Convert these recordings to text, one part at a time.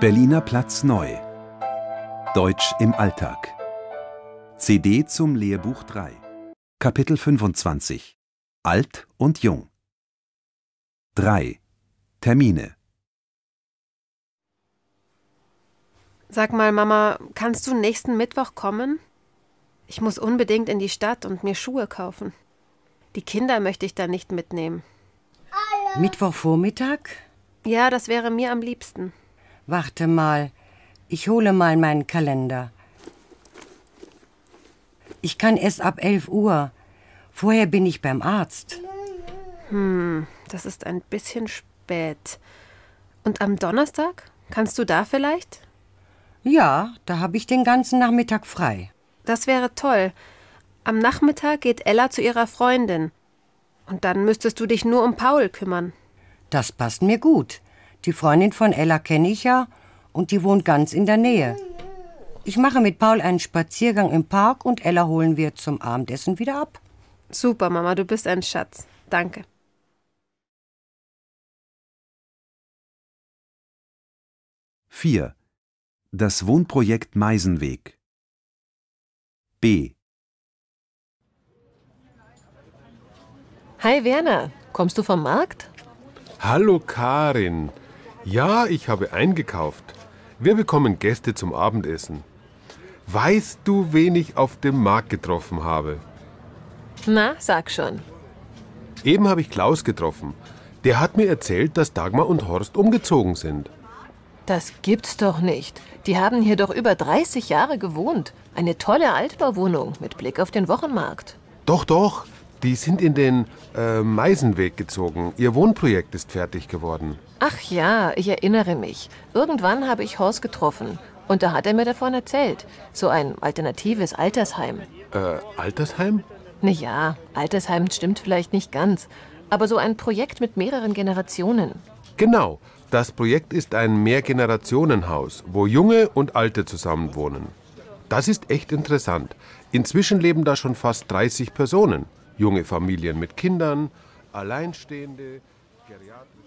Berliner Platz neu. Deutsch im Alltag. CD zum Lehrbuch 3. Kapitel 25. Alt und Jung. 3. Termine. Sag mal, Mama, kannst du nächsten Mittwoch kommen? Ich muss unbedingt in die Stadt und mir Schuhe kaufen. Die Kinder möchte ich da nicht mitnehmen. Mittwochvormittag? Ja, das wäre mir am liebsten. Warte mal, ich hole mal meinen Kalender. Ich kann erst ab 11 Uhr. Vorher bin ich beim Arzt. Hm, das ist ein bisschen spät. Und am Donnerstag? Kannst du da vielleicht? Ja, da habe ich den ganzen Nachmittag frei. Das wäre toll. Am Nachmittag geht Ella zu ihrer Freundin. Und dann müsstest du dich nur um Paul kümmern. Das passt mir gut. Die Freundin von Ella kenne ich ja und die wohnt ganz in der Nähe. Ich mache mit Paul einen Spaziergang im Park und Ella holen wir zum Abendessen wieder ab. Super, Mama, du bist ein Schatz. Danke. Vier. Das Wohnprojekt Meisenweg. B. Hi Werner, kommst du vom Markt? Hallo Karin. Ja, ich habe eingekauft. Wir bekommen Gäste zum Abendessen. Weißt du, wen ich auf dem Markt getroffen habe? Na, sag schon. Eben habe ich Klaus getroffen. Der hat mir erzählt, dass Dagmar und Horst umgezogen sind. Das gibt's doch nicht. Die haben hier doch über 30 Jahre gewohnt. Eine tolle Altbauwohnung mit Blick auf den Wochenmarkt. Doch, doch. Die sind in den äh, Meisenweg gezogen. Ihr Wohnprojekt ist fertig geworden. Ach ja, ich erinnere mich. Irgendwann habe ich Horst getroffen. Und da hat er mir davon erzählt. So ein alternatives Altersheim. Äh, Altersheim? Naja, Altersheim stimmt vielleicht nicht ganz. Aber so ein Projekt mit mehreren Generationen. Genau. Das Projekt ist ein Mehrgenerationenhaus, wo Junge und Alte zusammenwohnen. Das ist echt interessant. Inzwischen leben da schon fast 30 Personen junge Familien mit Kindern, Alleinstehende, geriatrische.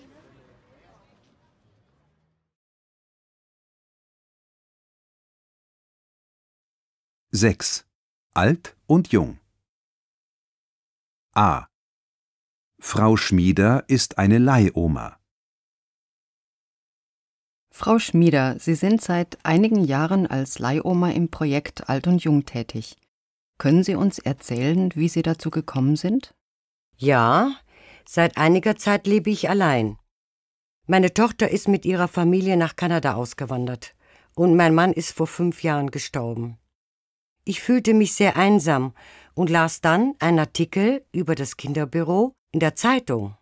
Sechs. Alt und jung. A. Frau Schmieder ist eine Leihoma. Frau Schmieder, Sie sind seit einigen Jahren als Leihoma im Projekt Alt und Jung tätig. Können Sie uns erzählen, wie Sie dazu gekommen sind? Ja, seit einiger Zeit lebe ich allein. Meine Tochter ist mit ihrer Familie nach Kanada ausgewandert und mein Mann ist vor fünf Jahren gestorben. Ich fühlte mich sehr einsam und las dann einen Artikel über das Kinderbüro in der Zeitung.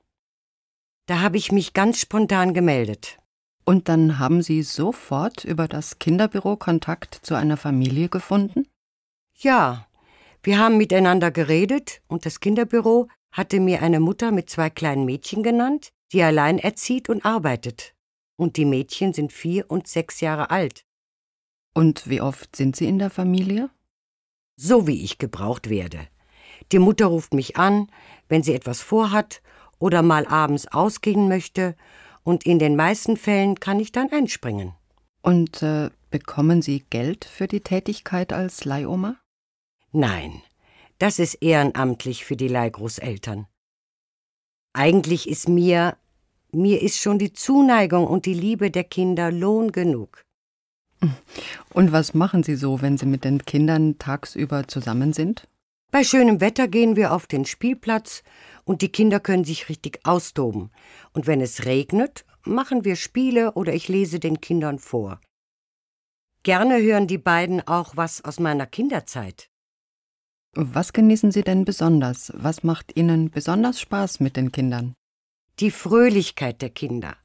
Da habe ich mich ganz spontan gemeldet. Und dann haben Sie sofort über das Kinderbüro Kontakt zu einer Familie gefunden? Ja, wir haben miteinander geredet und das Kinderbüro hatte mir eine Mutter mit zwei kleinen Mädchen genannt, die allein erzieht und arbeitet. Und die Mädchen sind vier und sechs Jahre alt. Und wie oft sind Sie in der Familie? So wie ich gebraucht werde. Die Mutter ruft mich an, wenn sie etwas vorhat oder mal abends ausgehen möchte, und in den meisten Fällen kann ich dann einspringen. Und äh, bekommen Sie Geld für die Tätigkeit als Leihoma? Nein, das ist ehrenamtlich für die Leihgroßeltern. Eigentlich ist mir, mir ist schon die Zuneigung und die Liebe der Kinder Lohn genug. Und was machen Sie so, wenn Sie mit den Kindern tagsüber zusammen sind? Bei schönem Wetter gehen wir auf den Spielplatz und die Kinder können sich richtig austoben. Und wenn es regnet, machen wir Spiele oder ich lese den Kindern vor. Gerne hören die beiden auch was aus meiner Kinderzeit. Was genießen Sie denn besonders? Was macht Ihnen besonders Spaß mit den Kindern? Die Fröhlichkeit der Kinder,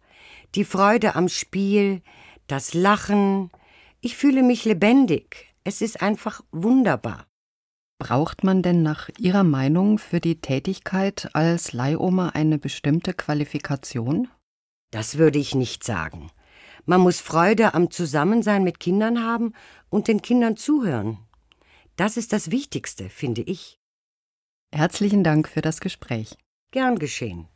die Freude am Spiel, das Lachen. Ich fühle mich lebendig. Es ist einfach wunderbar. Braucht man denn nach Ihrer Meinung für die Tätigkeit als Leihoma eine bestimmte Qualifikation? Das würde ich nicht sagen. Man muss Freude am Zusammensein mit Kindern haben und den Kindern zuhören. Das ist das Wichtigste, finde ich. Herzlichen Dank für das Gespräch. Gern geschehen.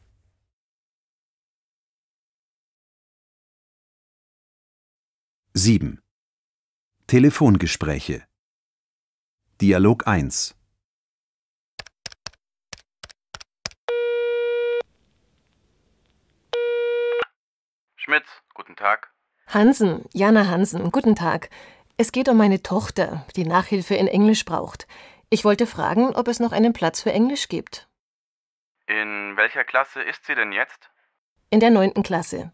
Sieben. Telefongespräche Dialog 1 Schmitz, guten Tag. Hansen, Jana Hansen, guten Tag. Es geht um meine Tochter, die Nachhilfe in Englisch braucht. Ich wollte fragen, ob es noch einen Platz für Englisch gibt. In welcher Klasse ist sie denn jetzt? In der neunten Klasse.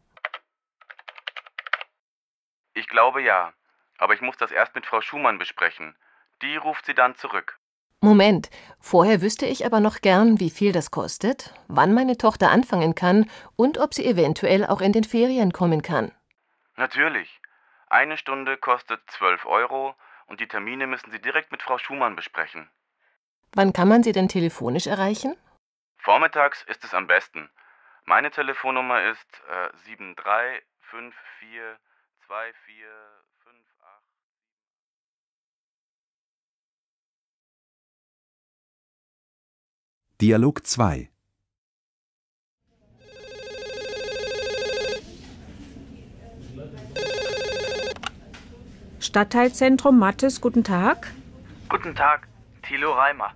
Ich glaube ja, aber ich muss das erst mit Frau Schumann besprechen. Die ruft sie dann zurück. Moment, vorher wüsste ich aber noch gern, wie viel das kostet, wann meine Tochter anfangen kann und ob sie eventuell auch in den Ferien kommen kann. Natürlich. Eine Stunde kostet 12 Euro und die Termine müssen Sie direkt mit Frau Schumann besprechen. Wann kann man Sie denn telefonisch erreichen? Vormittags ist es am besten. Meine Telefonnummer ist äh, 735424. Dialog 2 Stadtteilzentrum Mattes, guten Tag. Guten Tag, Thilo Reimer.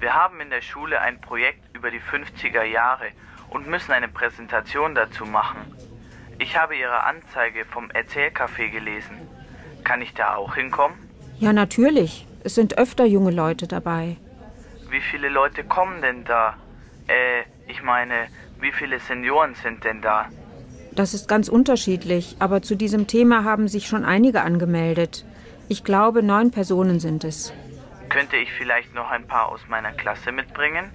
Wir haben in der Schule ein Projekt über die 50er Jahre und müssen eine Präsentation dazu machen. Ich habe Ihre Anzeige vom Erzählcafé gelesen. Kann ich da auch hinkommen? Ja, natürlich. Es sind öfter junge Leute dabei. Wie viele Leute kommen denn da? Äh, ich meine, wie viele Senioren sind denn da? Das ist ganz unterschiedlich, aber zu diesem Thema haben sich schon einige angemeldet. Ich glaube, neun Personen sind es. Könnte ich vielleicht noch ein paar aus meiner Klasse mitbringen?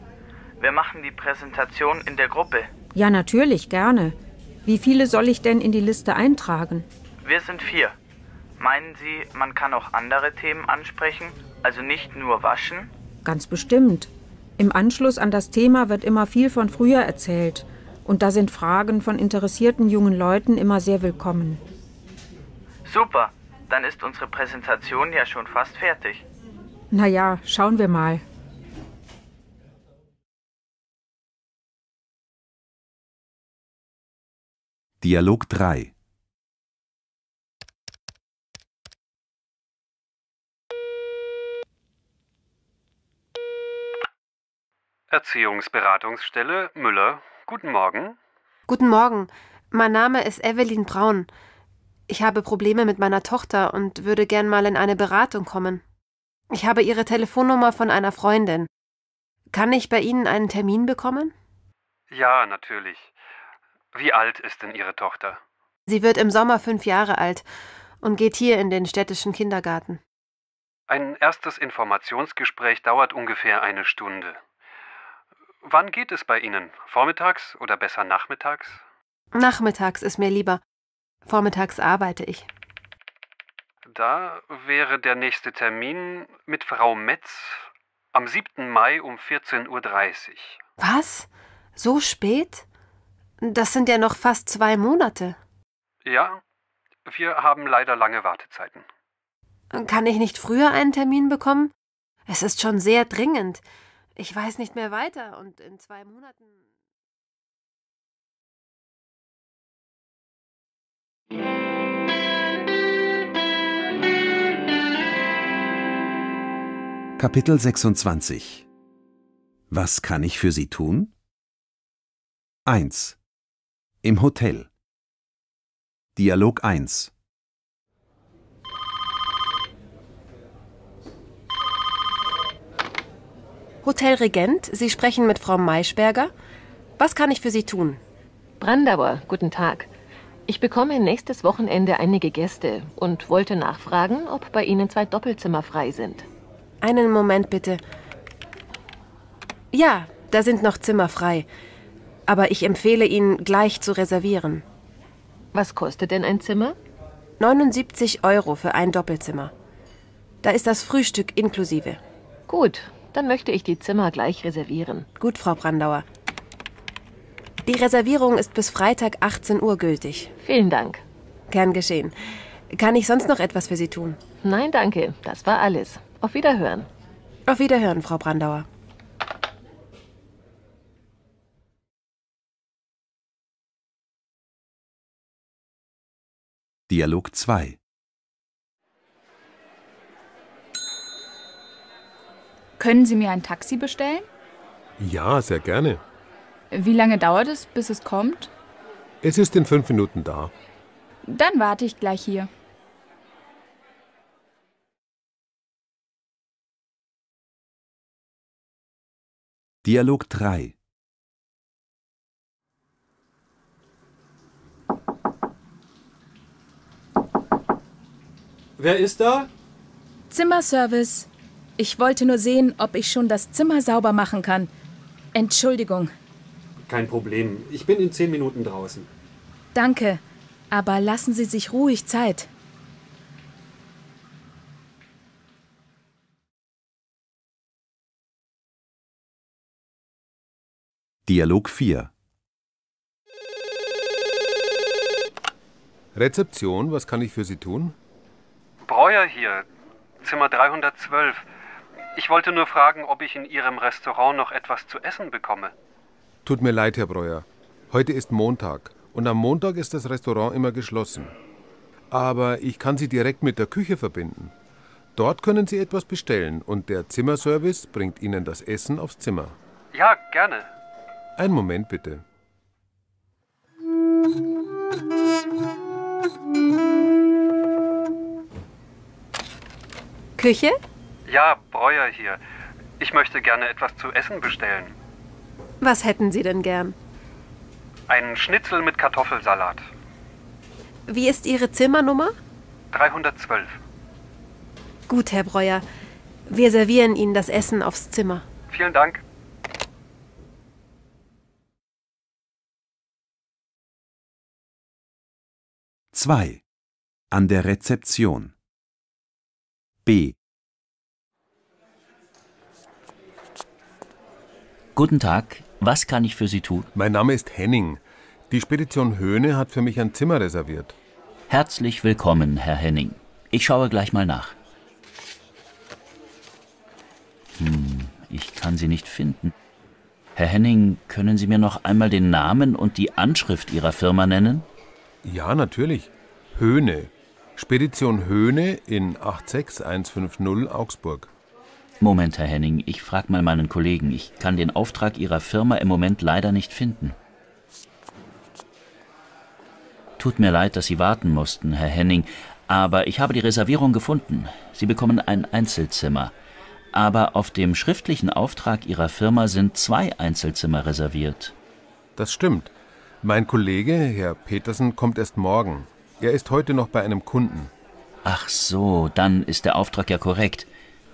Wir machen die Präsentation in der Gruppe. Ja, natürlich, gerne. Wie viele soll ich denn in die Liste eintragen? Wir sind vier. Meinen Sie, man kann auch andere Themen ansprechen, also nicht nur waschen? Ganz bestimmt. Im Anschluss an das Thema wird immer viel von früher erzählt. Und da sind Fragen von interessierten jungen Leuten immer sehr willkommen. Super, dann ist unsere Präsentation ja schon fast fertig. Naja, schauen wir mal. Dialog 3 Erziehungsberatungsstelle Müller Guten Morgen. Guten Morgen. Mein Name ist Evelyn Braun. Ich habe Probleme mit meiner Tochter und würde gern mal in eine Beratung kommen. Ich habe Ihre Telefonnummer von einer Freundin. Kann ich bei Ihnen einen Termin bekommen? Ja, natürlich. Wie alt ist denn Ihre Tochter? Sie wird im Sommer fünf Jahre alt und geht hier in den städtischen Kindergarten. Ein erstes Informationsgespräch dauert ungefähr eine Stunde. Wann geht es bei Ihnen? Vormittags oder besser nachmittags? Nachmittags ist mir lieber. Vormittags arbeite ich. Da wäre der nächste Termin mit Frau Metz am 7. Mai um 14.30 Uhr. Was? So spät? Das sind ja noch fast zwei Monate. Ja, wir haben leider lange Wartezeiten. Kann ich nicht früher einen Termin bekommen? Es ist schon sehr dringend ich weiß nicht mehr weiter und in zwei Monaten. Kapitel 26 Was kann ich für Sie tun? 1. Im Hotel Dialog 1 Hotel Regent, Sie sprechen mit Frau Maischberger. Was kann ich für Sie tun? Brandauer, guten Tag. Ich bekomme nächstes Wochenende einige Gäste und wollte nachfragen, ob bei Ihnen zwei Doppelzimmer frei sind. Einen Moment bitte. Ja, da sind noch Zimmer frei. Aber ich empfehle Ihnen, gleich zu reservieren. Was kostet denn ein Zimmer? 79 Euro für ein Doppelzimmer. Da ist das Frühstück inklusive. Gut, dann möchte ich die Zimmer gleich reservieren. Gut, Frau Brandauer. Die Reservierung ist bis Freitag 18 Uhr gültig. Vielen Dank. Gern geschehen. Kann ich sonst noch etwas für Sie tun? Nein, danke. Das war alles. Auf Wiederhören. Auf Wiederhören, Frau Brandauer. Dialog 2 Können Sie mir ein Taxi bestellen? Ja, sehr gerne. Wie lange dauert es, bis es kommt? Es ist in fünf Minuten da. Dann warte ich gleich hier. Dialog 3 Wer ist da? Zimmerservice. Ich wollte nur sehen, ob ich schon das Zimmer sauber machen kann. Entschuldigung. Kein Problem. Ich bin in zehn Minuten draußen. Danke. Aber lassen Sie sich ruhig Zeit. Dialog 4 Rezeption, was kann ich für Sie tun? Breuer hier, Zimmer 312. Ich wollte nur fragen, ob ich in Ihrem Restaurant noch etwas zu essen bekomme. Tut mir leid, Herr Breuer. Heute ist Montag und am Montag ist das Restaurant immer geschlossen. Aber ich kann Sie direkt mit der Küche verbinden. Dort können Sie etwas bestellen und der Zimmerservice bringt Ihnen das Essen aufs Zimmer. Ja, gerne. Ein Moment bitte. Küche? Ja, Breuer hier. Ich möchte gerne etwas zu essen bestellen. Was hätten Sie denn gern? Einen Schnitzel mit Kartoffelsalat. Wie ist Ihre Zimmernummer? 312. Gut, Herr Breuer. Wir servieren Ihnen das Essen aufs Zimmer. Vielen Dank. Zwei. An der Rezeption. B. Guten Tag, was kann ich für Sie tun? Mein Name ist Henning. Die Spedition Höhne hat für mich ein Zimmer reserviert. Herzlich willkommen, Herr Henning. Ich schaue gleich mal nach. Hm, ich kann Sie nicht finden. Herr Henning, können Sie mir noch einmal den Namen und die Anschrift Ihrer Firma nennen? Ja, natürlich. Höhne. Spedition Höhne in 86150 Augsburg. Moment, Herr Henning, ich frage mal meinen Kollegen. Ich kann den Auftrag Ihrer Firma im Moment leider nicht finden. Tut mir leid, dass Sie warten mussten, Herr Henning, aber ich habe die Reservierung gefunden. Sie bekommen ein Einzelzimmer. Aber auf dem schriftlichen Auftrag Ihrer Firma sind zwei Einzelzimmer reserviert. Das stimmt. Mein Kollege, Herr Petersen, kommt erst morgen. Er ist heute noch bei einem Kunden. Ach so, dann ist der Auftrag ja korrekt.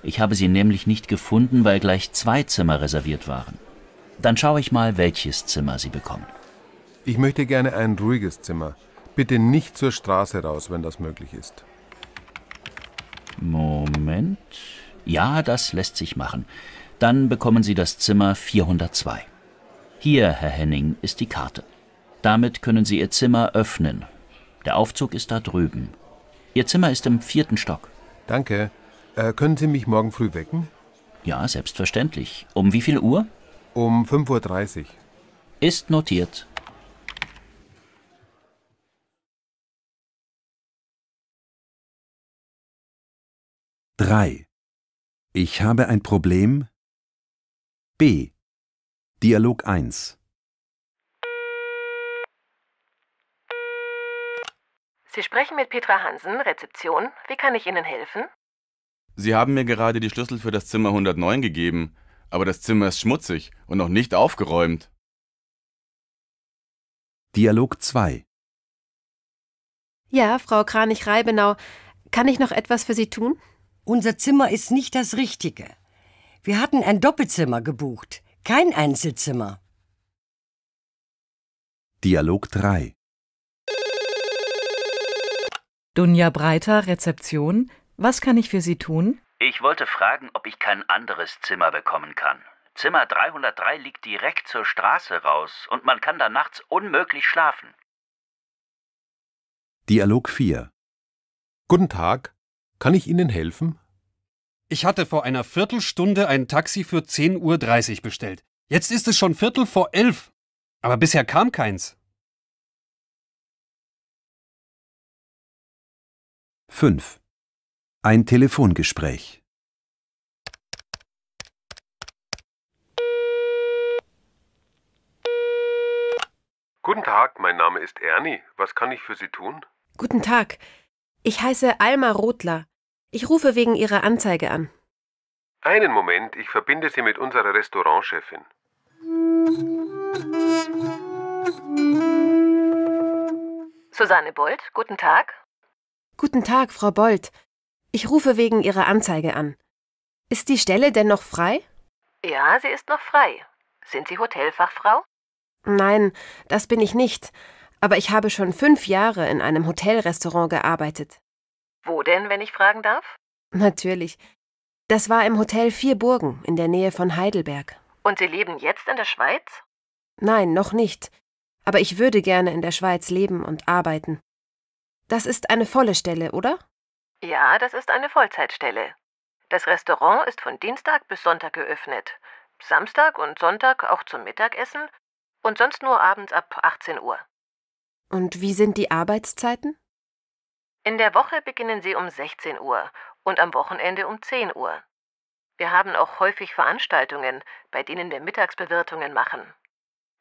Ich habe sie nämlich nicht gefunden, weil gleich zwei Zimmer reserviert waren. Dann schaue ich mal, welches Zimmer Sie bekommen. Ich möchte gerne ein ruhiges Zimmer. Bitte nicht zur Straße raus, wenn das möglich ist. Moment. Ja, das lässt sich machen. Dann bekommen Sie das Zimmer 402. Hier, Herr Henning, ist die Karte. Damit können Sie Ihr Zimmer öffnen. Der Aufzug ist da drüben. Ihr Zimmer ist im vierten Stock. Danke. Äh, können Sie mich morgen früh wecken? Ja, selbstverständlich. Um wie viel Uhr? Um 5.30 Uhr. Ist notiert. Drei. Ich habe ein Problem. B. Dialog 1. Sie sprechen mit Petra Hansen, Rezeption. Wie kann ich Ihnen helfen? Sie haben mir gerade die Schlüssel für das Zimmer 109 gegeben, aber das Zimmer ist schmutzig und noch nicht aufgeräumt. Dialog 2 Ja, Frau Kranich-Reibenau, kann ich noch etwas für Sie tun? Unser Zimmer ist nicht das Richtige. Wir hatten ein Doppelzimmer gebucht, kein Einzelzimmer. Dialog 3 Dunja Breiter, Rezeption, was kann ich für Sie tun? Ich wollte fragen, ob ich kein anderes Zimmer bekommen kann. Zimmer 303 liegt direkt zur Straße raus und man kann da nachts unmöglich schlafen. Dialog 4 Guten Tag, kann ich Ihnen helfen? Ich hatte vor einer Viertelstunde ein Taxi für 10.30 Uhr bestellt. Jetzt ist es schon Viertel vor elf, aber bisher kam keins. 5. Ein Telefongespräch. Guten Tag, mein Name ist Ernie. Was kann ich für Sie tun? Guten Tag. Ich heiße Alma Rotler. Ich rufe wegen Ihrer Anzeige an. Einen Moment, ich verbinde Sie mit unserer Restaurantchefin. Susanne Bold, guten Tag. Guten Tag, Frau Bold. Ich rufe wegen Ihrer Anzeige an. Ist die Stelle denn noch frei? Ja, sie ist noch frei. Sind Sie Hotelfachfrau? Nein, das bin ich nicht. Aber ich habe schon fünf Jahre in einem Hotelrestaurant gearbeitet. Wo denn, wenn ich fragen darf? Natürlich. Das war im Hotel Vier Burgen in der Nähe von Heidelberg. Und Sie leben jetzt in der Schweiz? Nein, noch nicht. Aber ich würde gerne in der Schweiz leben und arbeiten. Das ist eine volle Stelle, oder? Ja, das ist eine Vollzeitstelle. Das Restaurant ist von Dienstag bis Sonntag geöffnet. Samstag und Sonntag auch zum Mittagessen und sonst nur abends ab 18 Uhr. Und wie sind die Arbeitszeiten? In der Woche beginnen sie um 16 Uhr und am Wochenende um 10 Uhr. Wir haben auch häufig Veranstaltungen, bei denen wir Mittagsbewirtungen machen.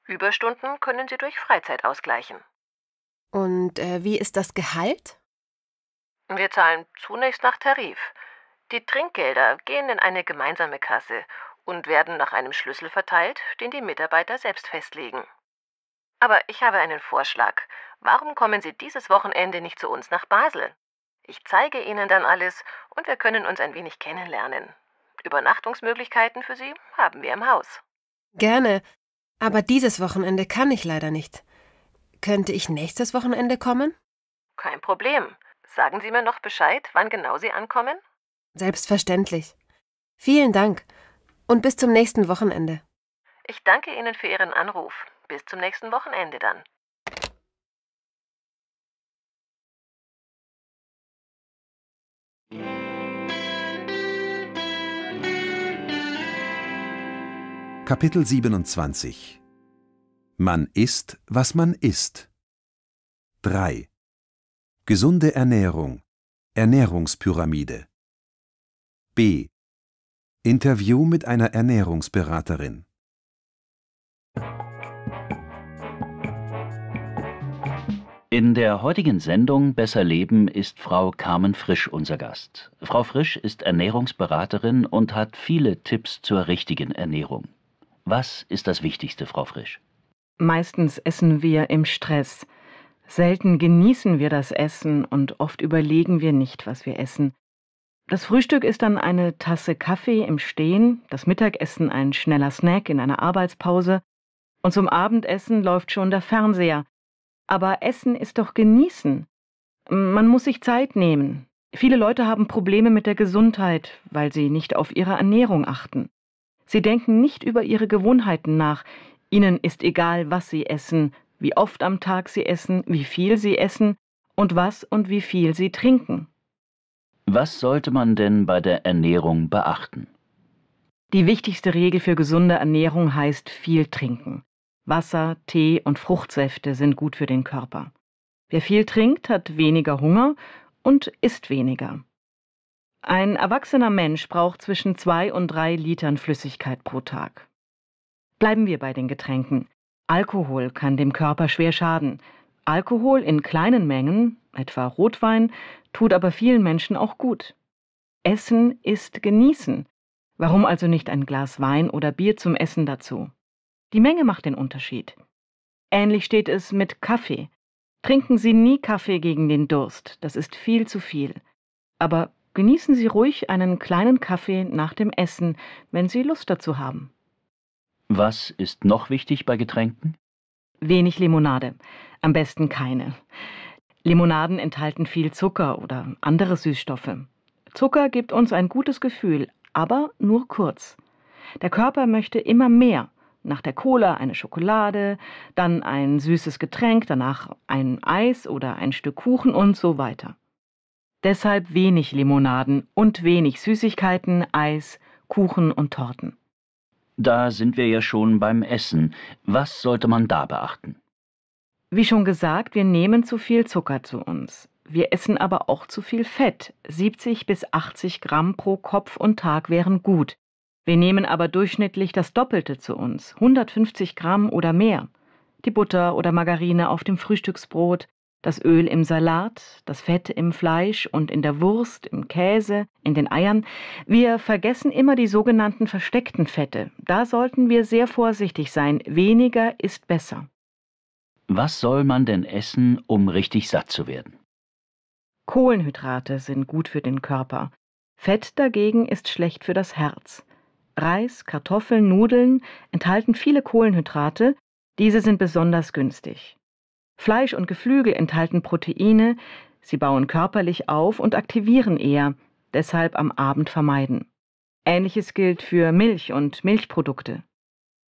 Überstunden können sie durch Freizeit ausgleichen. Und äh, wie ist das Gehalt? Wir zahlen zunächst nach Tarif. Die Trinkgelder gehen in eine gemeinsame Kasse und werden nach einem Schlüssel verteilt, den die Mitarbeiter selbst festlegen. Aber ich habe einen Vorschlag. Warum kommen Sie dieses Wochenende nicht zu uns nach Basel? Ich zeige Ihnen dann alles und wir können uns ein wenig kennenlernen. Übernachtungsmöglichkeiten für Sie haben wir im Haus. Gerne, aber dieses Wochenende kann ich leider nicht. Könnte ich nächstes Wochenende kommen? Kein Problem. Sagen Sie mir noch Bescheid, wann genau Sie ankommen? Selbstverständlich. Vielen Dank und bis zum nächsten Wochenende. Ich danke Ihnen für Ihren Anruf. Bis zum nächsten Wochenende dann. Kapitel 27 Man ist, was man ist. 3 Gesunde Ernährung. Ernährungspyramide. B. Interview mit einer Ernährungsberaterin. In der heutigen Sendung Besser Leben ist Frau Carmen Frisch unser Gast. Frau Frisch ist Ernährungsberaterin und hat viele Tipps zur richtigen Ernährung. Was ist das Wichtigste, Frau Frisch? Meistens essen wir im Stress. Selten genießen wir das Essen und oft überlegen wir nicht, was wir essen. Das Frühstück ist dann eine Tasse Kaffee im Stehen, das Mittagessen ein schneller Snack in einer Arbeitspause und zum Abendessen läuft schon der Fernseher. Aber Essen ist doch genießen. Man muss sich Zeit nehmen. Viele Leute haben Probleme mit der Gesundheit, weil sie nicht auf ihre Ernährung achten. Sie denken nicht über ihre Gewohnheiten nach. Ihnen ist egal, was sie essen, wie oft am Tag sie essen, wie viel sie essen und was und wie viel sie trinken. Was sollte man denn bei der Ernährung beachten? Die wichtigste Regel für gesunde Ernährung heißt viel trinken. Wasser, Tee und Fruchtsäfte sind gut für den Körper. Wer viel trinkt, hat weniger Hunger und isst weniger. Ein erwachsener Mensch braucht zwischen zwei und drei Litern Flüssigkeit pro Tag. Bleiben wir bei den Getränken. Alkohol kann dem Körper schwer schaden. Alkohol in kleinen Mengen, etwa Rotwein, tut aber vielen Menschen auch gut. Essen ist genießen. Warum also nicht ein Glas Wein oder Bier zum Essen dazu? Die Menge macht den Unterschied. Ähnlich steht es mit Kaffee. Trinken Sie nie Kaffee gegen den Durst, das ist viel zu viel. Aber genießen Sie ruhig einen kleinen Kaffee nach dem Essen, wenn Sie Lust dazu haben. Was ist noch wichtig bei Getränken? Wenig Limonade, am besten keine. Limonaden enthalten viel Zucker oder andere Süßstoffe. Zucker gibt uns ein gutes Gefühl, aber nur kurz. Der Körper möchte immer mehr. Nach der Cola eine Schokolade, dann ein süßes Getränk, danach ein Eis oder ein Stück Kuchen und so weiter. Deshalb wenig Limonaden und wenig Süßigkeiten, Eis, Kuchen und Torten. Da sind wir ja schon beim Essen. Was sollte man da beachten? Wie schon gesagt, wir nehmen zu viel Zucker zu uns. Wir essen aber auch zu viel Fett. 70 bis 80 Gramm pro Kopf und Tag wären gut. Wir nehmen aber durchschnittlich das Doppelte zu uns, 150 Gramm oder mehr. Die Butter oder Margarine auf dem Frühstücksbrot, das Öl im Salat, das Fett im Fleisch und in der Wurst, im Käse, in den Eiern. Wir vergessen immer die sogenannten versteckten Fette. Da sollten wir sehr vorsichtig sein. Weniger ist besser. Was soll man denn essen, um richtig satt zu werden? Kohlenhydrate sind gut für den Körper. Fett dagegen ist schlecht für das Herz. Reis, Kartoffeln, Nudeln enthalten viele Kohlenhydrate. Diese sind besonders günstig. Fleisch und Geflügel enthalten Proteine, sie bauen körperlich auf und aktivieren eher, deshalb am Abend vermeiden. Ähnliches gilt für Milch und Milchprodukte.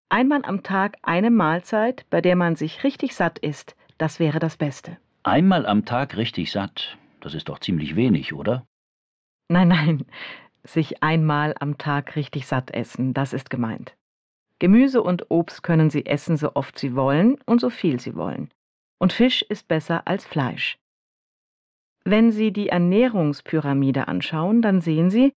Einmal am Tag eine Mahlzeit, bei der man sich richtig satt isst, das wäre das Beste. Einmal am Tag richtig satt, das ist doch ziemlich wenig, oder? Nein, nein, sich einmal am Tag richtig satt essen, das ist gemeint. Gemüse und Obst können Sie essen, so oft Sie wollen und so viel Sie wollen und Fisch ist besser als Fleisch. Wenn Sie die Ernährungspyramide anschauen, dann sehen Sie,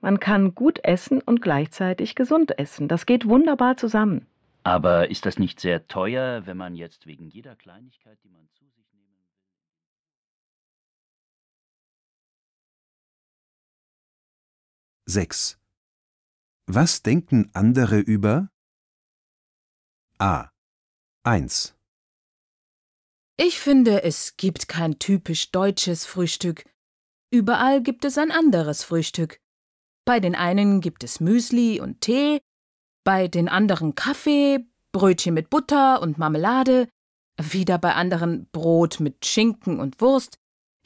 man kann gut essen und gleichzeitig gesund essen. Das geht wunderbar zusammen. Aber ist das nicht sehr teuer, wenn man jetzt wegen jeder Kleinigkeit, die man zu sich nehmen will? Sechs. Was denken andere über? A. 1. Ich finde, es gibt kein typisch deutsches Frühstück. Überall gibt es ein anderes Frühstück. Bei den einen gibt es Müsli und Tee, bei den anderen Kaffee, Brötchen mit Butter und Marmelade, wieder bei anderen Brot mit Schinken und Wurst,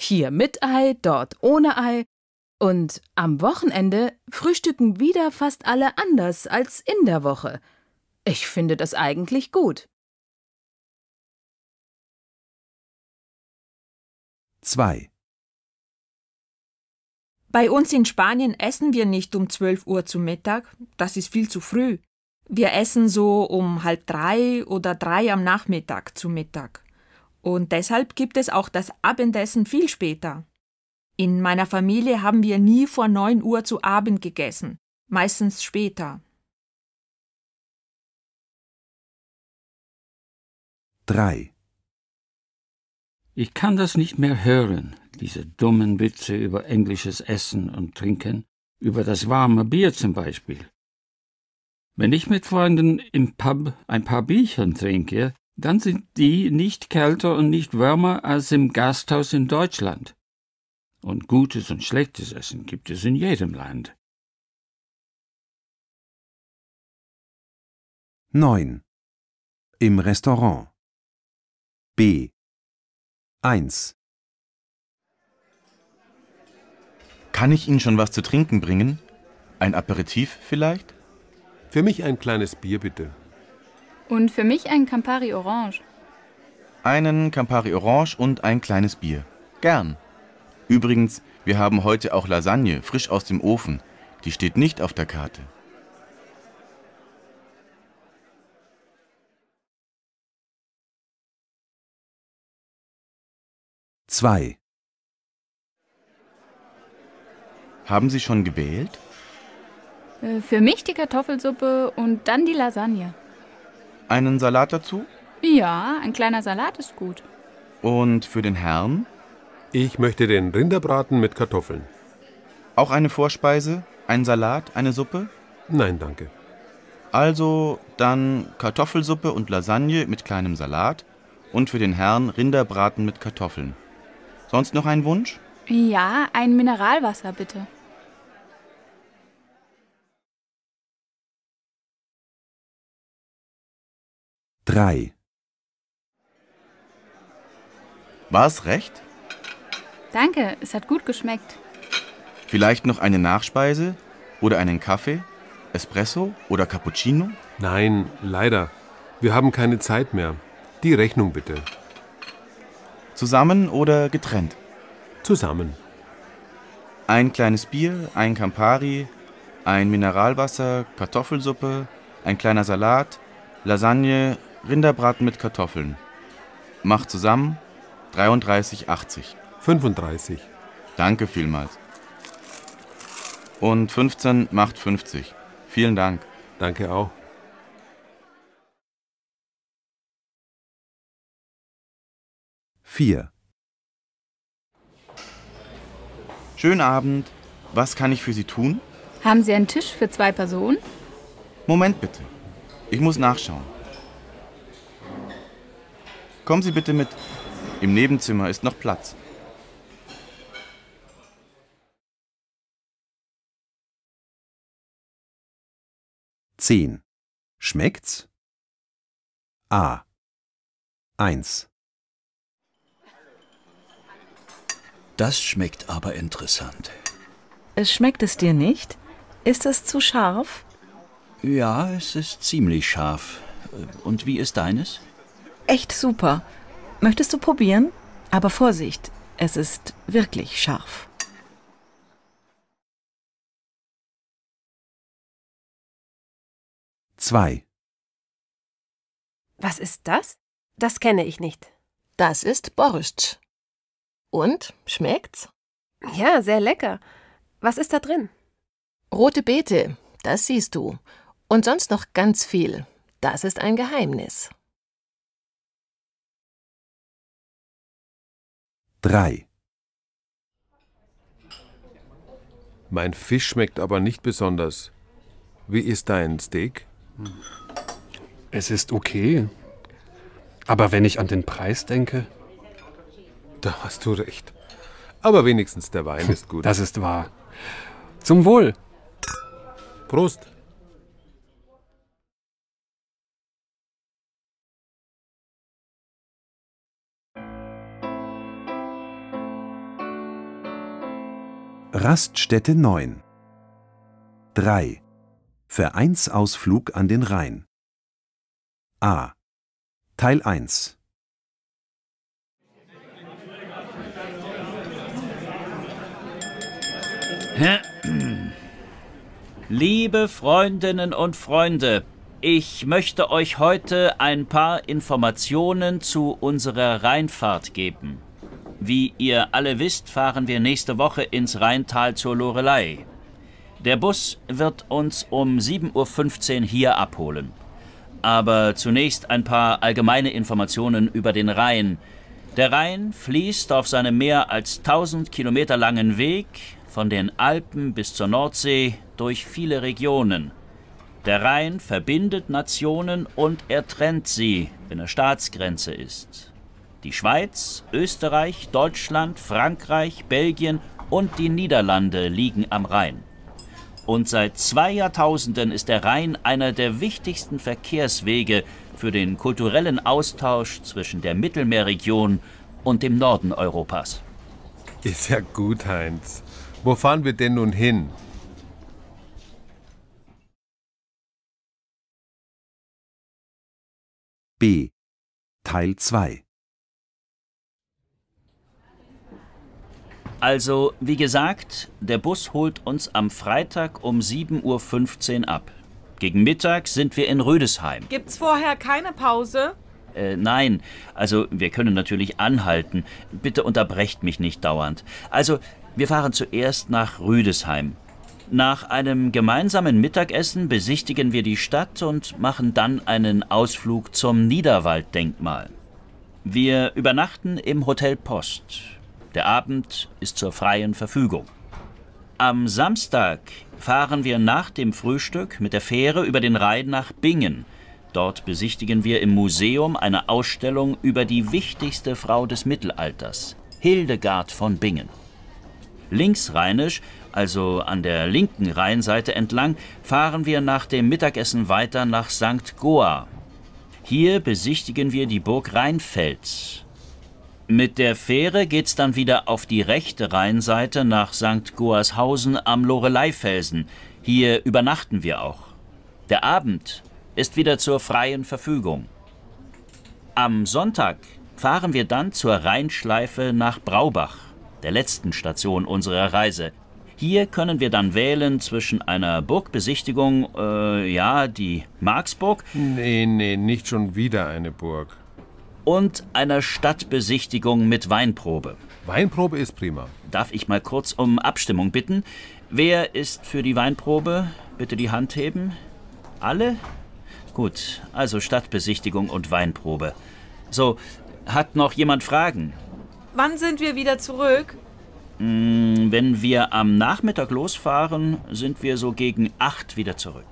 hier mit Ei, dort ohne Ei. Und am Wochenende frühstücken wieder fast alle anders als in der Woche. Ich finde das eigentlich gut. 2 Bei uns in Spanien essen wir nicht um 12 Uhr zu Mittag, das ist viel zu früh. Wir essen so um halb drei oder drei am Nachmittag zu Mittag. Und deshalb gibt es auch das Abendessen viel später. In meiner Familie haben wir nie vor 9 Uhr zu Abend gegessen, meistens später. 3. Ich kann das nicht mehr hören, diese dummen Witze über englisches Essen und Trinken, über das warme Bier zum Beispiel. Wenn ich mit Freunden im Pub ein paar Bierchen trinke, dann sind die nicht kälter und nicht wärmer als im Gasthaus in Deutschland. Und gutes und schlechtes Essen gibt es in jedem Land. 9. Im Restaurant B. 1. Kann ich Ihnen schon was zu trinken bringen? Ein Aperitif vielleicht? Für mich ein kleines Bier bitte. Und für mich ein Campari Orange. Einen Campari Orange und ein kleines Bier. Gern. Übrigens, wir haben heute auch Lasagne, frisch aus dem Ofen. Die steht nicht auf der Karte. 2 Haben Sie schon gewählt? Äh, für mich die Kartoffelsuppe und dann die Lasagne. Einen Salat dazu? Ja, ein kleiner Salat ist gut. Und für den Herrn? Ich möchte den Rinderbraten mit Kartoffeln. Auch eine Vorspeise, ein Salat, eine Suppe? Nein, danke. Also dann Kartoffelsuppe und Lasagne mit kleinem Salat und für den Herrn Rinderbraten mit Kartoffeln. Sonst noch einen Wunsch? Ja, ein Mineralwasser bitte. Drei. War es recht? Danke, es hat gut geschmeckt. Vielleicht noch eine Nachspeise oder einen Kaffee, Espresso oder Cappuccino? Nein, leider. Wir haben keine Zeit mehr. Die Rechnung bitte. Zusammen oder getrennt? Zusammen. Ein kleines Bier, ein Campari, ein Mineralwasser, Kartoffelsuppe, ein kleiner Salat, Lasagne, Rinderbraten mit Kartoffeln. Macht zusammen 33,80. 35. Danke vielmals. Und 15 macht 50. Vielen Dank. Danke auch. 4. Schönen Abend. Was kann ich für Sie tun? Haben Sie einen Tisch für zwei Personen? Moment bitte. Ich muss nachschauen. Kommen Sie bitte mit. Im Nebenzimmer ist noch Platz. Zehn. Schmeckt's? A. Eins. Das schmeckt aber interessant. Es Schmeckt es dir nicht? Ist es zu scharf? Ja, es ist ziemlich scharf. Und wie ist deines? Echt super. Möchtest du probieren? Aber Vorsicht, es ist wirklich scharf. Zwei. Was ist das? Das kenne ich nicht. Das ist Borscht. Und? Schmeckt's? Ja, sehr lecker. Was ist da drin? Rote Beete, das siehst du. Und sonst noch ganz viel. Das ist ein Geheimnis. 3. Mein Fisch schmeckt aber nicht besonders. Wie ist dein Steak? Es ist okay. Aber wenn ich an den Preis denke. Da hast du recht. Aber wenigstens der Wein ist gut. Das ist wahr. Zum Wohl. Prost. Raststätte 9 3. Vereinsausflug an den Rhein A. Teil 1 Liebe Freundinnen und Freunde, ich möchte euch heute ein paar Informationen zu unserer Rheinfahrt geben. Wie ihr alle wisst, fahren wir nächste Woche ins Rheintal zur Lorelei. Der Bus wird uns um 7.15 Uhr hier abholen. Aber zunächst ein paar allgemeine Informationen über den Rhein. Der Rhein fließt auf seinem mehr als 1000 Kilometer langen Weg von den Alpen bis zur Nordsee, durch viele Regionen. Der Rhein verbindet Nationen und er trennt sie, wenn er Staatsgrenze ist. Die Schweiz, Österreich, Deutschland, Frankreich, Belgien und die Niederlande liegen am Rhein. Und seit zwei Jahrtausenden ist der Rhein einer der wichtigsten Verkehrswege für den kulturellen Austausch zwischen der Mittelmeerregion und dem Norden Europas. Ist ja gut, Heinz. Wo fahren wir denn nun hin? B. Teil 2 Also, wie gesagt, der Bus holt uns am Freitag um 7.15 Uhr ab. Gegen Mittag sind wir in Rödesheim. Gibt's vorher keine Pause? Äh, nein, also wir können natürlich anhalten. Bitte unterbrecht mich nicht dauernd. Also, wir fahren zuerst nach Rüdesheim. Nach einem gemeinsamen Mittagessen besichtigen wir die Stadt und machen dann einen Ausflug zum Niederwalddenkmal. Wir übernachten im Hotel Post. Der Abend ist zur freien Verfügung. Am Samstag fahren wir nach dem Frühstück mit der Fähre über den Rhein nach Bingen. Dort besichtigen wir im Museum eine Ausstellung über die wichtigste Frau des Mittelalters, Hildegard von Bingen. Linksrheinisch, also an der linken Rheinseite entlang, fahren wir nach dem Mittagessen weiter nach St. Goa. Hier besichtigen wir die Burg Rheinfels. Mit der Fähre geht's dann wieder auf die rechte Rheinseite nach St. Goarshausen am Loreleifelsen. Hier übernachten wir auch. Der Abend ist wieder zur freien Verfügung. Am Sonntag fahren wir dann zur Rheinschleife nach Braubach der letzten Station unserer Reise. Hier können wir dann wählen zwischen einer Burgbesichtigung, äh, ja, die Marksburg. Nee, nee, nicht schon wieder eine Burg. Und einer Stadtbesichtigung mit Weinprobe. Weinprobe ist prima. Darf ich mal kurz um Abstimmung bitten? Wer ist für die Weinprobe? Bitte die Hand heben. Alle? Gut, also Stadtbesichtigung und Weinprobe. So, hat noch jemand Fragen? wann sind wir wieder zurück? Mm, wenn wir am Nachmittag losfahren, sind wir so gegen acht wieder zurück.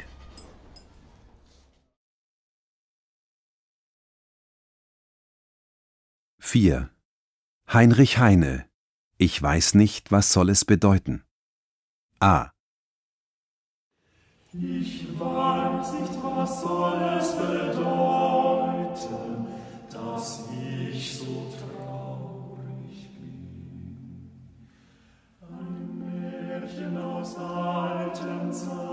Vier. Heinrich Heine. Ich weiß nicht, was soll es bedeuten. A. Ich weiß nicht, was soll es bedeuten. aus altem Zeit.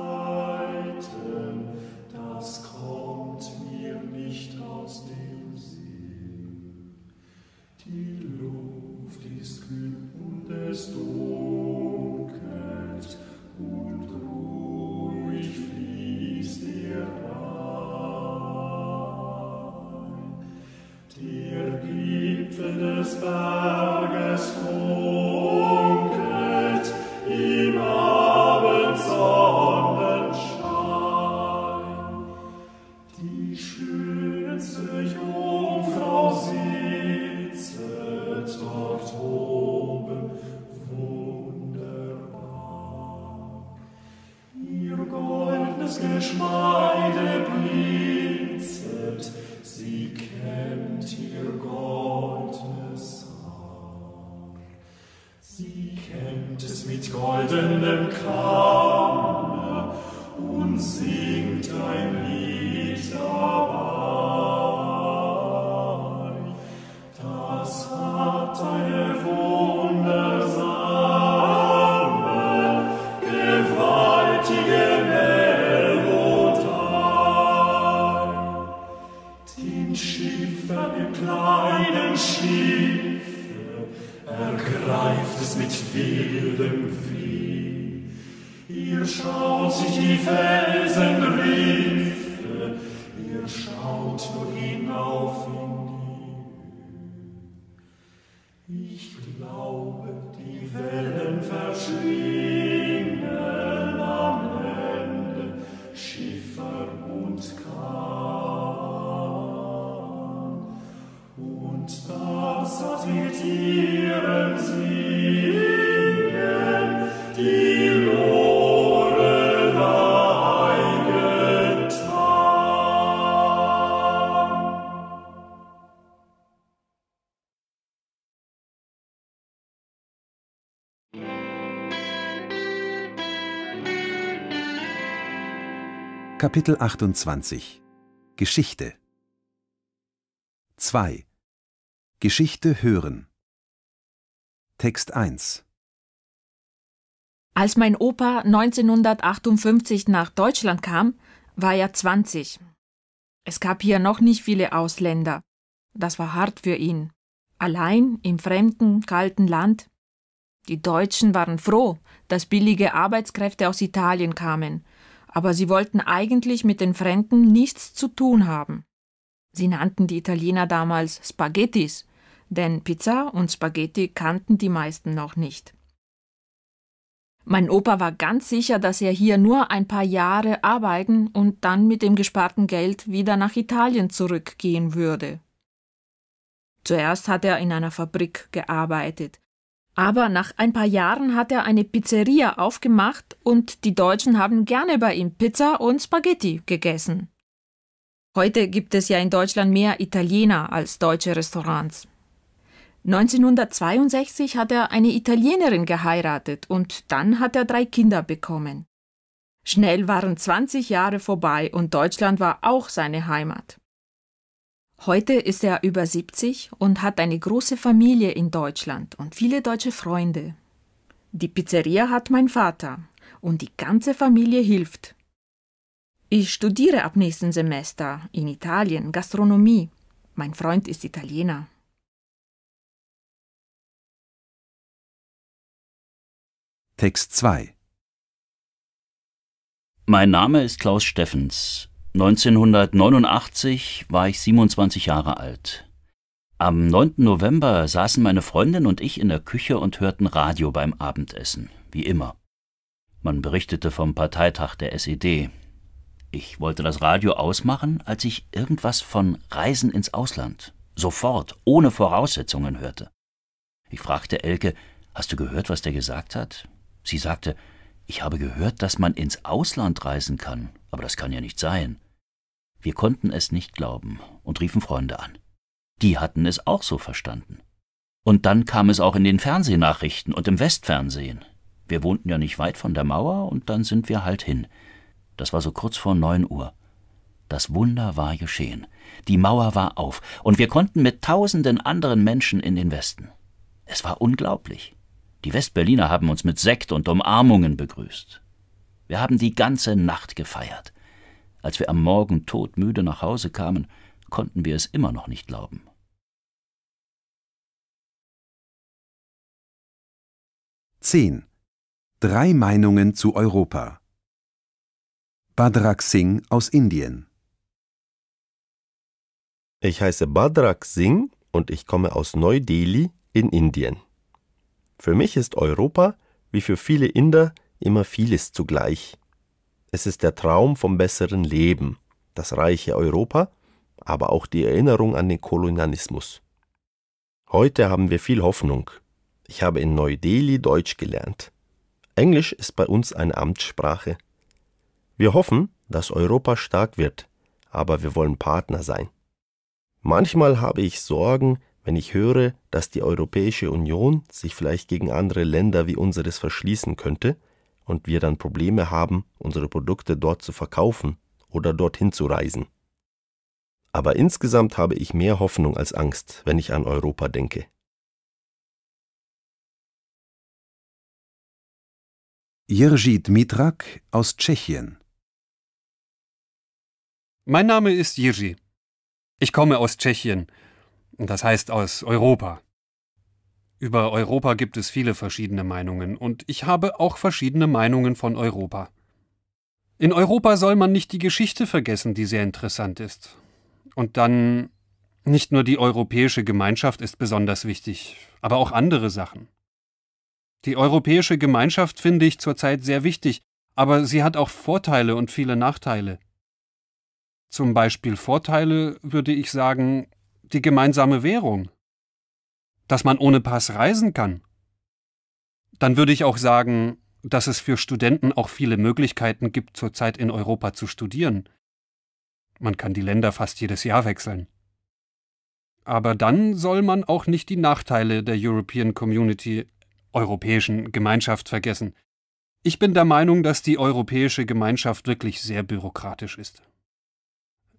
senden kann. Kapitel 28 Geschichte 2 Geschichte hören Text 1 Als mein Opa 1958 nach Deutschland kam, war er 20. Es gab hier noch nicht viele Ausländer. Das war hart für ihn. Allein im fremden, kalten Land. Die Deutschen waren froh, dass billige Arbeitskräfte aus Italien kamen aber sie wollten eigentlich mit den Fremden nichts zu tun haben. Sie nannten die Italiener damals Spaghettis, denn Pizza und Spaghetti kannten die meisten noch nicht. Mein Opa war ganz sicher, dass er hier nur ein paar Jahre arbeiten und dann mit dem gesparten Geld wieder nach Italien zurückgehen würde. Zuerst hat er in einer Fabrik gearbeitet, aber nach ein paar Jahren hat er eine Pizzeria aufgemacht und die Deutschen haben gerne bei ihm Pizza und Spaghetti gegessen. Heute gibt es ja in Deutschland mehr Italiener als deutsche Restaurants. 1962 hat er eine Italienerin geheiratet und dann hat er drei Kinder bekommen. Schnell waren 20 Jahre vorbei und Deutschland war auch seine Heimat. Heute ist er über 70 und hat eine große Familie in Deutschland und viele deutsche Freunde. Die Pizzeria hat mein Vater und die ganze Familie hilft. Ich studiere ab nächsten Semester in Italien Gastronomie. Mein Freund ist Italiener. Text 2 Mein Name ist Klaus Steffens. 1989 war ich 27 Jahre alt. Am 9. November saßen meine Freundin und ich in der Küche und hörten Radio beim Abendessen, wie immer. Man berichtete vom Parteitag der SED. Ich wollte das Radio ausmachen, als ich irgendwas von Reisen ins Ausland, sofort, ohne Voraussetzungen hörte. Ich fragte Elke, hast du gehört, was der gesagt hat? Sie sagte, ich habe gehört, dass man ins Ausland reisen kann. Aber das kann ja nicht sein. Wir konnten es nicht glauben und riefen Freunde an. Die hatten es auch so verstanden. Und dann kam es auch in den Fernsehnachrichten und im Westfernsehen. Wir wohnten ja nicht weit von der Mauer und dann sind wir halt hin. Das war so kurz vor neun Uhr. Das Wunder war geschehen. Die Mauer war auf und wir konnten mit tausenden anderen Menschen in den Westen. Es war unglaublich. Die Westberliner haben uns mit Sekt und Umarmungen begrüßt. Wir haben die ganze Nacht gefeiert. Als wir am Morgen todmüde nach Hause kamen, konnten wir es immer noch nicht glauben. Zehn. Drei Meinungen zu Europa Badrak Singh aus Indien Ich heiße Badrak Singh und ich komme aus Neu-Delhi in Indien. Für mich ist Europa, wie für viele Inder, immer vieles zugleich. Es ist der Traum vom besseren Leben, das reiche Europa, aber auch die Erinnerung an den Kolonialismus. Heute haben wir viel Hoffnung. Ich habe in Neu-Delhi Deutsch gelernt. Englisch ist bei uns eine Amtssprache. Wir hoffen, dass Europa stark wird, aber wir wollen Partner sein. Manchmal habe ich Sorgen, wenn ich höre, dass die Europäische Union sich vielleicht gegen andere Länder wie unseres verschließen könnte und wir dann Probleme haben, unsere Produkte dort zu verkaufen oder dorthin zu reisen. Aber insgesamt habe ich mehr Hoffnung als Angst, wenn ich an Europa denke. Jiří Dmitrak aus Tschechien Mein Name ist Jiří. Ich komme aus Tschechien, das heißt aus Europa. Über Europa gibt es viele verschiedene Meinungen, und ich habe auch verschiedene Meinungen von Europa. In Europa soll man nicht die Geschichte vergessen, die sehr interessant ist. Und dann nicht nur die europäische Gemeinschaft ist besonders wichtig, aber auch andere Sachen. Die europäische Gemeinschaft finde ich zurzeit sehr wichtig, aber sie hat auch Vorteile und viele Nachteile. Zum Beispiel Vorteile würde ich sagen, die gemeinsame Währung dass man ohne Pass reisen kann, dann würde ich auch sagen, dass es für Studenten auch viele Möglichkeiten gibt, zurzeit in Europa zu studieren. Man kann die Länder fast jedes Jahr wechseln. Aber dann soll man auch nicht die Nachteile der European Community, europäischen Gemeinschaft vergessen. Ich bin der Meinung, dass die europäische Gemeinschaft wirklich sehr bürokratisch ist.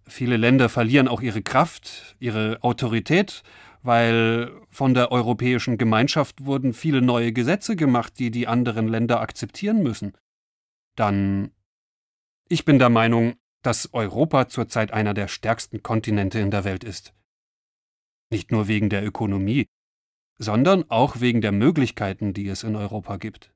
Viele Länder verlieren auch ihre Kraft, ihre Autorität weil von der Europäischen Gemeinschaft wurden viele neue Gesetze gemacht, die die anderen Länder akzeptieren müssen. Dann. Ich bin der Meinung, dass Europa zurzeit einer der stärksten Kontinente in der Welt ist. Nicht nur wegen der Ökonomie, sondern auch wegen der Möglichkeiten, die es in Europa gibt.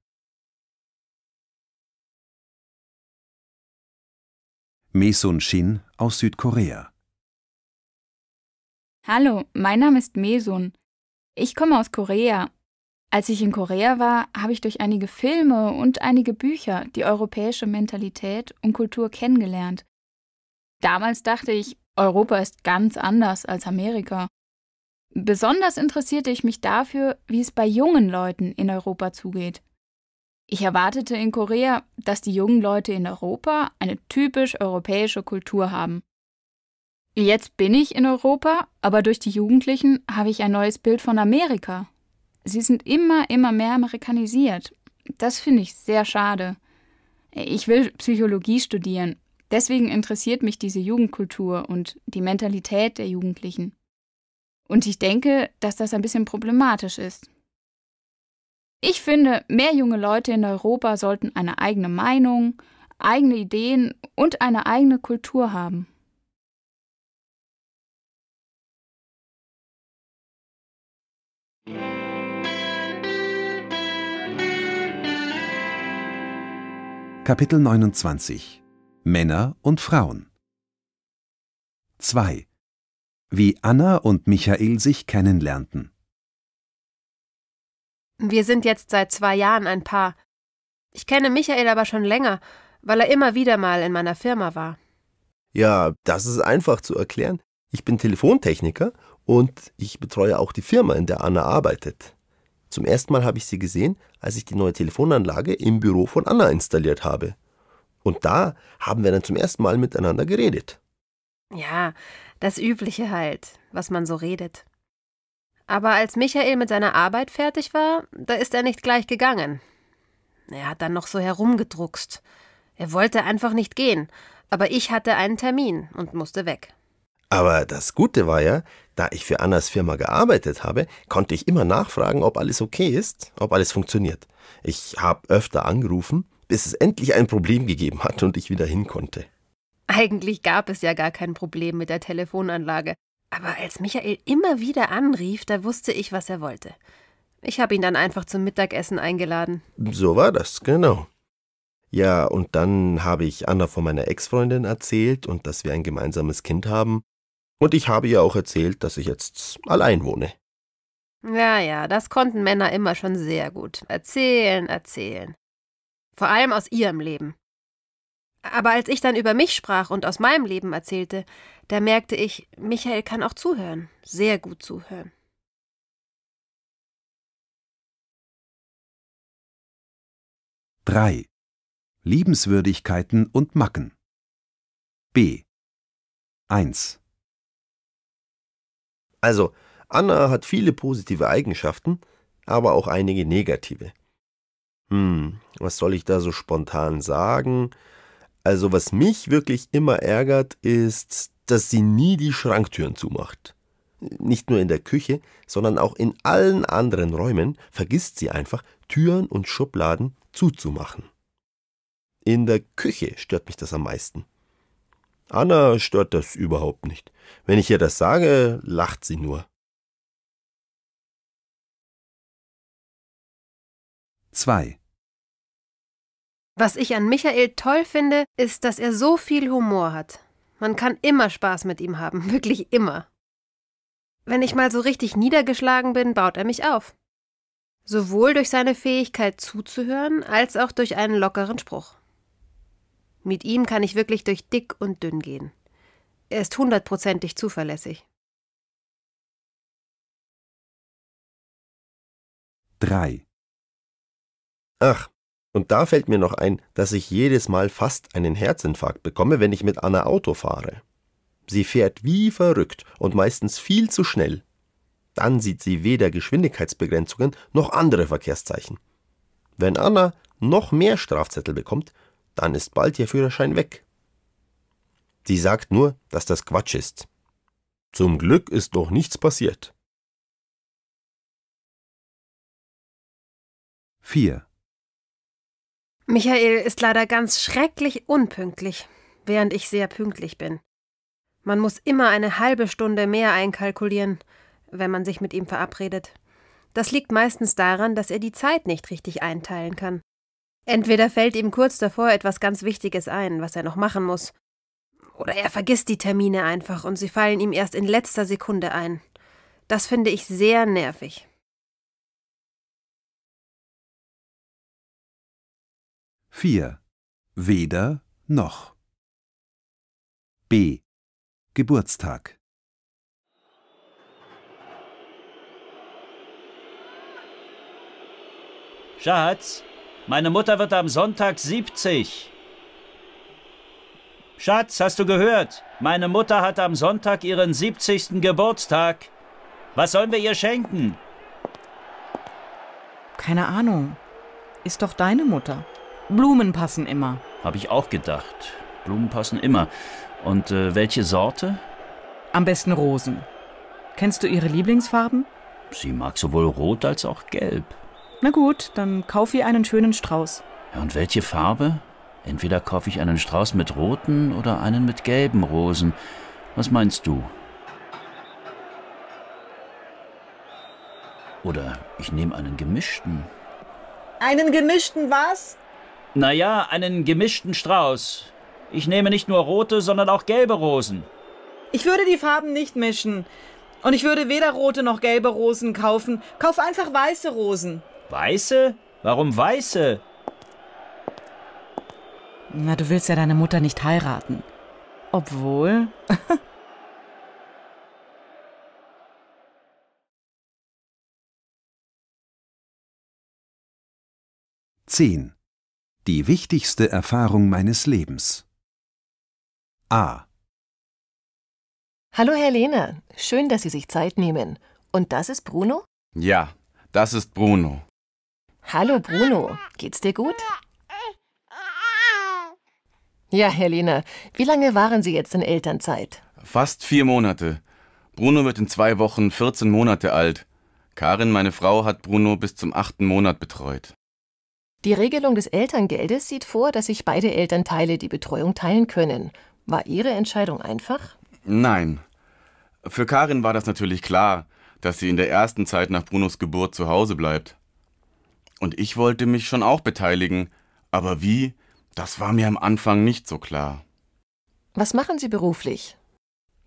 Mi Sun Shin aus Südkorea Hallo, mein Name ist Mesun. Ich komme aus Korea. Als ich in Korea war, habe ich durch einige Filme und einige Bücher die europäische Mentalität und Kultur kennengelernt. Damals dachte ich, Europa ist ganz anders als Amerika. Besonders interessierte ich mich dafür, wie es bei jungen Leuten in Europa zugeht. Ich erwartete in Korea, dass die jungen Leute in Europa eine typisch europäische Kultur haben. Jetzt bin ich in Europa, aber durch die Jugendlichen habe ich ein neues Bild von Amerika. Sie sind immer, immer mehr amerikanisiert. Das finde ich sehr schade. Ich will Psychologie studieren. Deswegen interessiert mich diese Jugendkultur und die Mentalität der Jugendlichen. Und ich denke, dass das ein bisschen problematisch ist. Ich finde, mehr junge Leute in Europa sollten eine eigene Meinung, eigene Ideen und eine eigene Kultur haben. Kapitel 29 Männer und Frauen 2. Wie Anna und Michael sich kennenlernten Wir sind jetzt seit zwei Jahren ein Paar. Ich kenne Michael aber schon länger, weil er immer wieder mal in meiner Firma war. Ja, das ist einfach zu erklären. Ich bin Telefontechniker und ich betreue auch die Firma, in der Anna arbeitet. Zum ersten Mal habe ich sie gesehen, als ich die neue Telefonanlage im Büro von Anna installiert habe. Und da haben wir dann zum ersten Mal miteinander geredet. Ja, das Übliche halt, was man so redet. Aber als Michael mit seiner Arbeit fertig war, da ist er nicht gleich gegangen. Er hat dann noch so herumgedruckst. Er wollte einfach nicht gehen, aber ich hatte einen Termin und musste weg. Aber das Gute war ja, da ich für Annas Firma gearbeitet habe, konnte ich immer nachfragen, ob alles okay ist, ob alles funktioniert. Ich habe öfter angerufen, bis es endlich ein Problem gegeben hat und ich wieder hin konnte. Eigentlich gab es ja gar kein Problem mit der Telefonanlage. Aber als Michael immer wieder anrief, da wusste ich, was er wollte. Ich habe ihn dann einfach zum Mittagessen eingeladen. So war das, genau. Ja, und dann habe ich Anna von meiner Ex-Freundin erzählt und dass wir ein gemeinsames Kind haben. Und ich habe ihr auch erzählt, dass ich jetzt allein wohne. Ja, ja, das konnten Männer immer schon sehr gut. Erzählen, erzählen. Vor allem aus ihrem Leben. Aber als ich dann über mich sprach und aus meinem Leben erzählte, da merkte ich, Michael kann auch zuhören, sehr gut zuhören. Drei Liebenswürdigkeiten und Macken B. 1. Also, Anna hat viele positive Eigenschaften, aber auch einige negative. Hm, was soll ich da so spontan sagen? Also, was mich wirklich immer ärgert, ist, dass sie nie die Schranktüren zumacht. Nicht nur in der Küche, sondern auch in allen anderen Räumen vergisst sie einfach, Türen und Schubladen zuzumachen. In der Küche stört mich das am meisten. Anna stört das überhaupt nicht. Wenn ich ihr das sage, lacht sie nur. 2. Was ich an Michael toll finde, ist, dass er so viel Humor hat. Man kann immer Spaß mit ihm haben, wirklich immer. Wenn ich mal so richtig niedergeschlagen bin, baut er mich auf. Sowohl durch seine Fähigkeit zuzuhören, als auch durch einen lockeren Spruch. Mit ihm kann ich wirklich durch dick und dünn gehen. Er ist hundertprozentig zuverlässig. 3. Ach, und da fällt mir noch ein, dass ich jedes Mal fast einen Herzinfarkt bekomme, wenn ich mit Anna Auto fahre. Sie fährt wie verrückt und meistens viel zu schnell. Dann sieht sie weder Geschwindigkeitsbegrenzungen noch andere Verkehrszeichen. Wenn Anna noch mehr Strafzettel bekommt, dann ist bald Ihr Führerschein weg. Sie sagt nur, dass das Quatsch ist. Zum Glück ist doch nichts passiert. 4. Michael ist leider ganz schrecklich unpünktlich, während ich sehr pünktlich bin. Man muss immer eine halbe Stunde mehr einkalkulieren, wenn man sich mit ihm verabredet. Das liegt meistens daran, dass er die Zeit nicht richtig einteilen kann. Entweder fällt ihm kurz davor etwas ganz Wichtiges ein, was er noch machen muss, oder er vergisst die Termine einfach und sie fallen ihm erst in letzter Sekunde ein. Das finde ich sehr nervig. Vier. Weder noch. B. Geburtstag. Schatz, meine Mutter wird am Sonntag 70. Schatz, hast du gehört? Meine Mutter hat am Sonntag ihren 70. Geburtstag. Was sollen wir ihr schenken? Keine Ahnung. Ist doch deine Mutter. Blumen passen immer. Hab ich auch gedacht. Blumen passen immer. Und äh, welche Sorte? Am besten Rosen. Kennst du ihre Lieblingsfarben? Sie mag sowohl rot als auch gelb. Na gut, dann kaufe ich einen schönen Strauß. und welche Farbe? Entweder kaufe ich einen Strauß mit roten oder einen mit gelben Rosen. Was meinst du? Oder ich nehme einen gemischten. Einen gemischten was? Naja, einen gemischten Strauß. Ich nehme nicht nur rote, sondern auch gelbe Rosen. Ich würde die Farben nicht mischen. Und ich würde weder rote noch gelbe Rosen kaufen. Kauf einfach weiße Rosen. Weiße? Warum Weiße? Na, du willst ja deine Mutter nicht heiraten. Obwohl. Zehn. Die wichtigste Erfahrung meines Lebens. A. Hallo Herr Lena. schön, dass Sie sich Zeit nehmen. Und das ist Bruno? Ja, das ist Bruno. Hallo Bruno, geht's dir gut? Ja, Helena, wie lange waren Sie jetzt in Elternzeit? Fast vier Monate. Bruno wird in zwei Wochen 14 Monate alt. Karin, meine Frau, hat Bruno bis zum achten Monat betreut. Die Regelung des Elterngeldes sieht vor, dass sich beide Elternteile die Betreuung teilen können. War Ihre Entscheidung einfach? Nein. Für Karin war das natürlich klar, dass sie in der ersten Zeit nach Brunos Geburt zu Hause bleibt. Und ich wollte mich schon auch beteiligen, aber wie, das war mir am Anfang nicht so klar. Was machen Sie beruflich?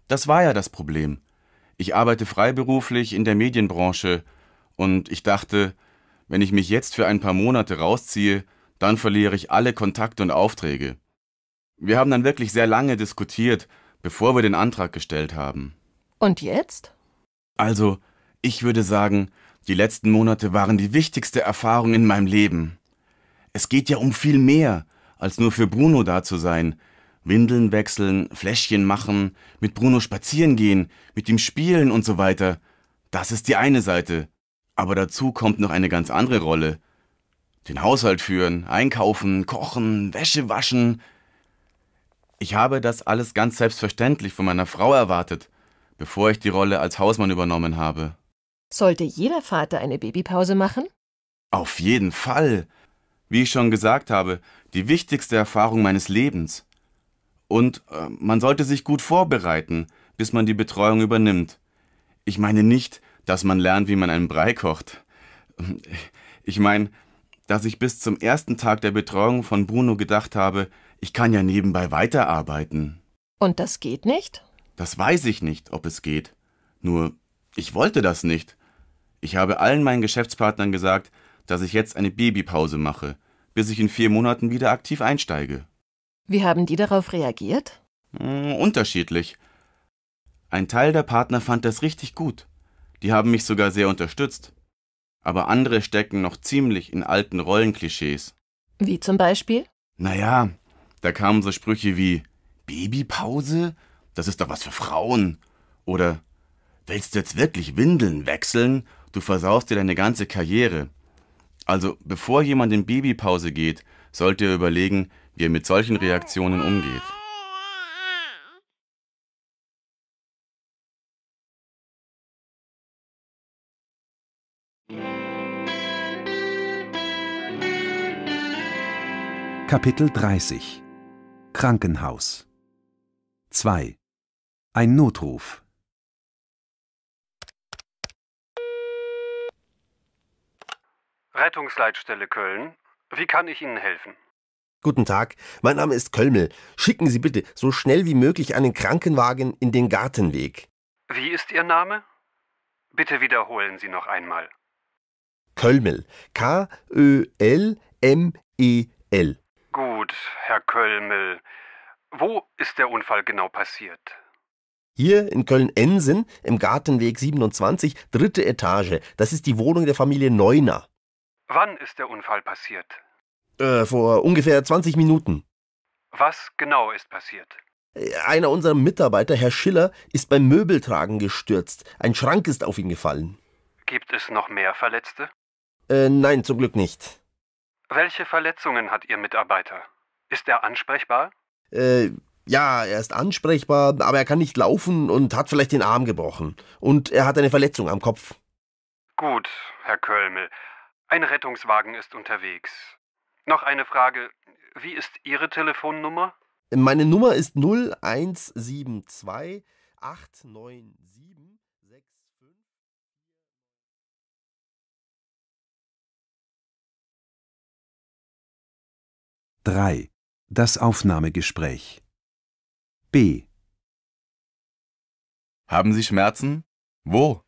Das war ja das Problem. Ich arbeite freiberuflich in der Medienbranche und ich dachte, wenn ich mich jetzt für ein paar Monate rausziehe, dann verliere ich alle Kontakte und Aufträge. Wir haben dann wirklich sehr lange diskutiert, bevor wir den Antrag gestellt haben. Und jetzt? Also, ich würde sagen, die letzten Monate waren die wichtigste Erfahrung in meinem Leben. Es geht ja um viel mehr, als nur für Bruno da zu sein. Windeln wechseln, Fläschchen machen, mit Bruno spazieren gehen, mit ihm spielen und so weiter. Das ist die eine Seite. Aber dazu kommt noch eine ganz andere Rolle. Den Haushalt führen, einkaufen, kochen, Wäsche waschen. Ich habe das alles ganz selbstverständlich von meiner Frau erwartet, bevor ich die Rolle als Hausmann übernommen habe. Sollte jeder Vater eine Babypause machen? Auf jeden Fall. Wie ich schon gesagt habe, die wichtigste Erfahrung meines Lebens. Und äh, man sollte sich gut vorbereiten, bis man die Betreuung übernimmt. Ich meine nicht, dass man lernt, wie man einen Brei kocht. Ich meine, dass ich bis zum ersten Tag der Betreuung von Bruno gedacht habe, ich kann ja nebenbei weiterarbeiten. Und das geht nicht? Das weiß ich nicht, ob es geht. Nur ich wollte das nicht. Ich habe allen meinen Geschäftspartnern gesagt, dass ich jetzt eine Babypause mache, bis ich in vier Monaten wieder aktiv einsteige. Wie haben die darauf reagiert? Hm, unterschiedlich. Ein Teil der Partner fand das richtig gut. Die haben mich sogar sehr unterstützt. Aber andere stecken noch ziemlich in alten Rollenklischees. Wie zum Beispiel? Naja, da kamen so Sprüche wie Babypause? Das ist doch was für Frauen. Oder Willst du jetzt wirklich Windeln wechseln? Du versaust dir deine ganze Karriere. Also, bevor jemand in Babypause geht, sollte er überlegen, wie er mit solchen Reaktionen umgeht. Kapitel 30 Krankenhaus 2 Ein Notruf Rettungsleitstelle Köln. Wie kann ich Ihnen helfen? Guten Tag, mein Name ist Kölmel. Schicken Sie bitte so schnell wie möglich einen Krankenwagen in den Gartenweg. Wie ist Ihr Name? Bitte wiederholen Sie noch einmal. Kölmel. K-Ö-L-M-E-L. E Gut, Herr Kölmel. Wo ist der Unfall genau passiert? Hier in Köln-Ensen im Gartenweg 27, dritte Etage. Das ist die Wohnung der Familie Neuner. Wann ist der Unfall passiert? Äh, vor ungefähr 20 Minuten. Was genau ist passiert? Einer unserer Mitarbeiter, Herr Schiller, ist beim Möbeltragen gestürzt. Ein Schrank ist auf ihn gefallen. Gibt es noch mehr Verletzte? Äh, nein, zum Glück nicht. Welche Verletzungen hat Ihr Mitarbeiter? Ist er ansprechbar? Äh, ja, er ist ansprechbar, aber er kann nicht laufen und hat vielleicht den Arm gebrochen. Und er hat eine Verletzung am Kopf. Gut, Herr Kölmel. Ein Rettungswagen ist unterwegs. Noch eine Frage. Wie ist Ihre Telefonnummer? Meine Nummer ist 0172 897 65. Das Aufnahmegespräch. B. Haben Sie Schmerzen? Wo?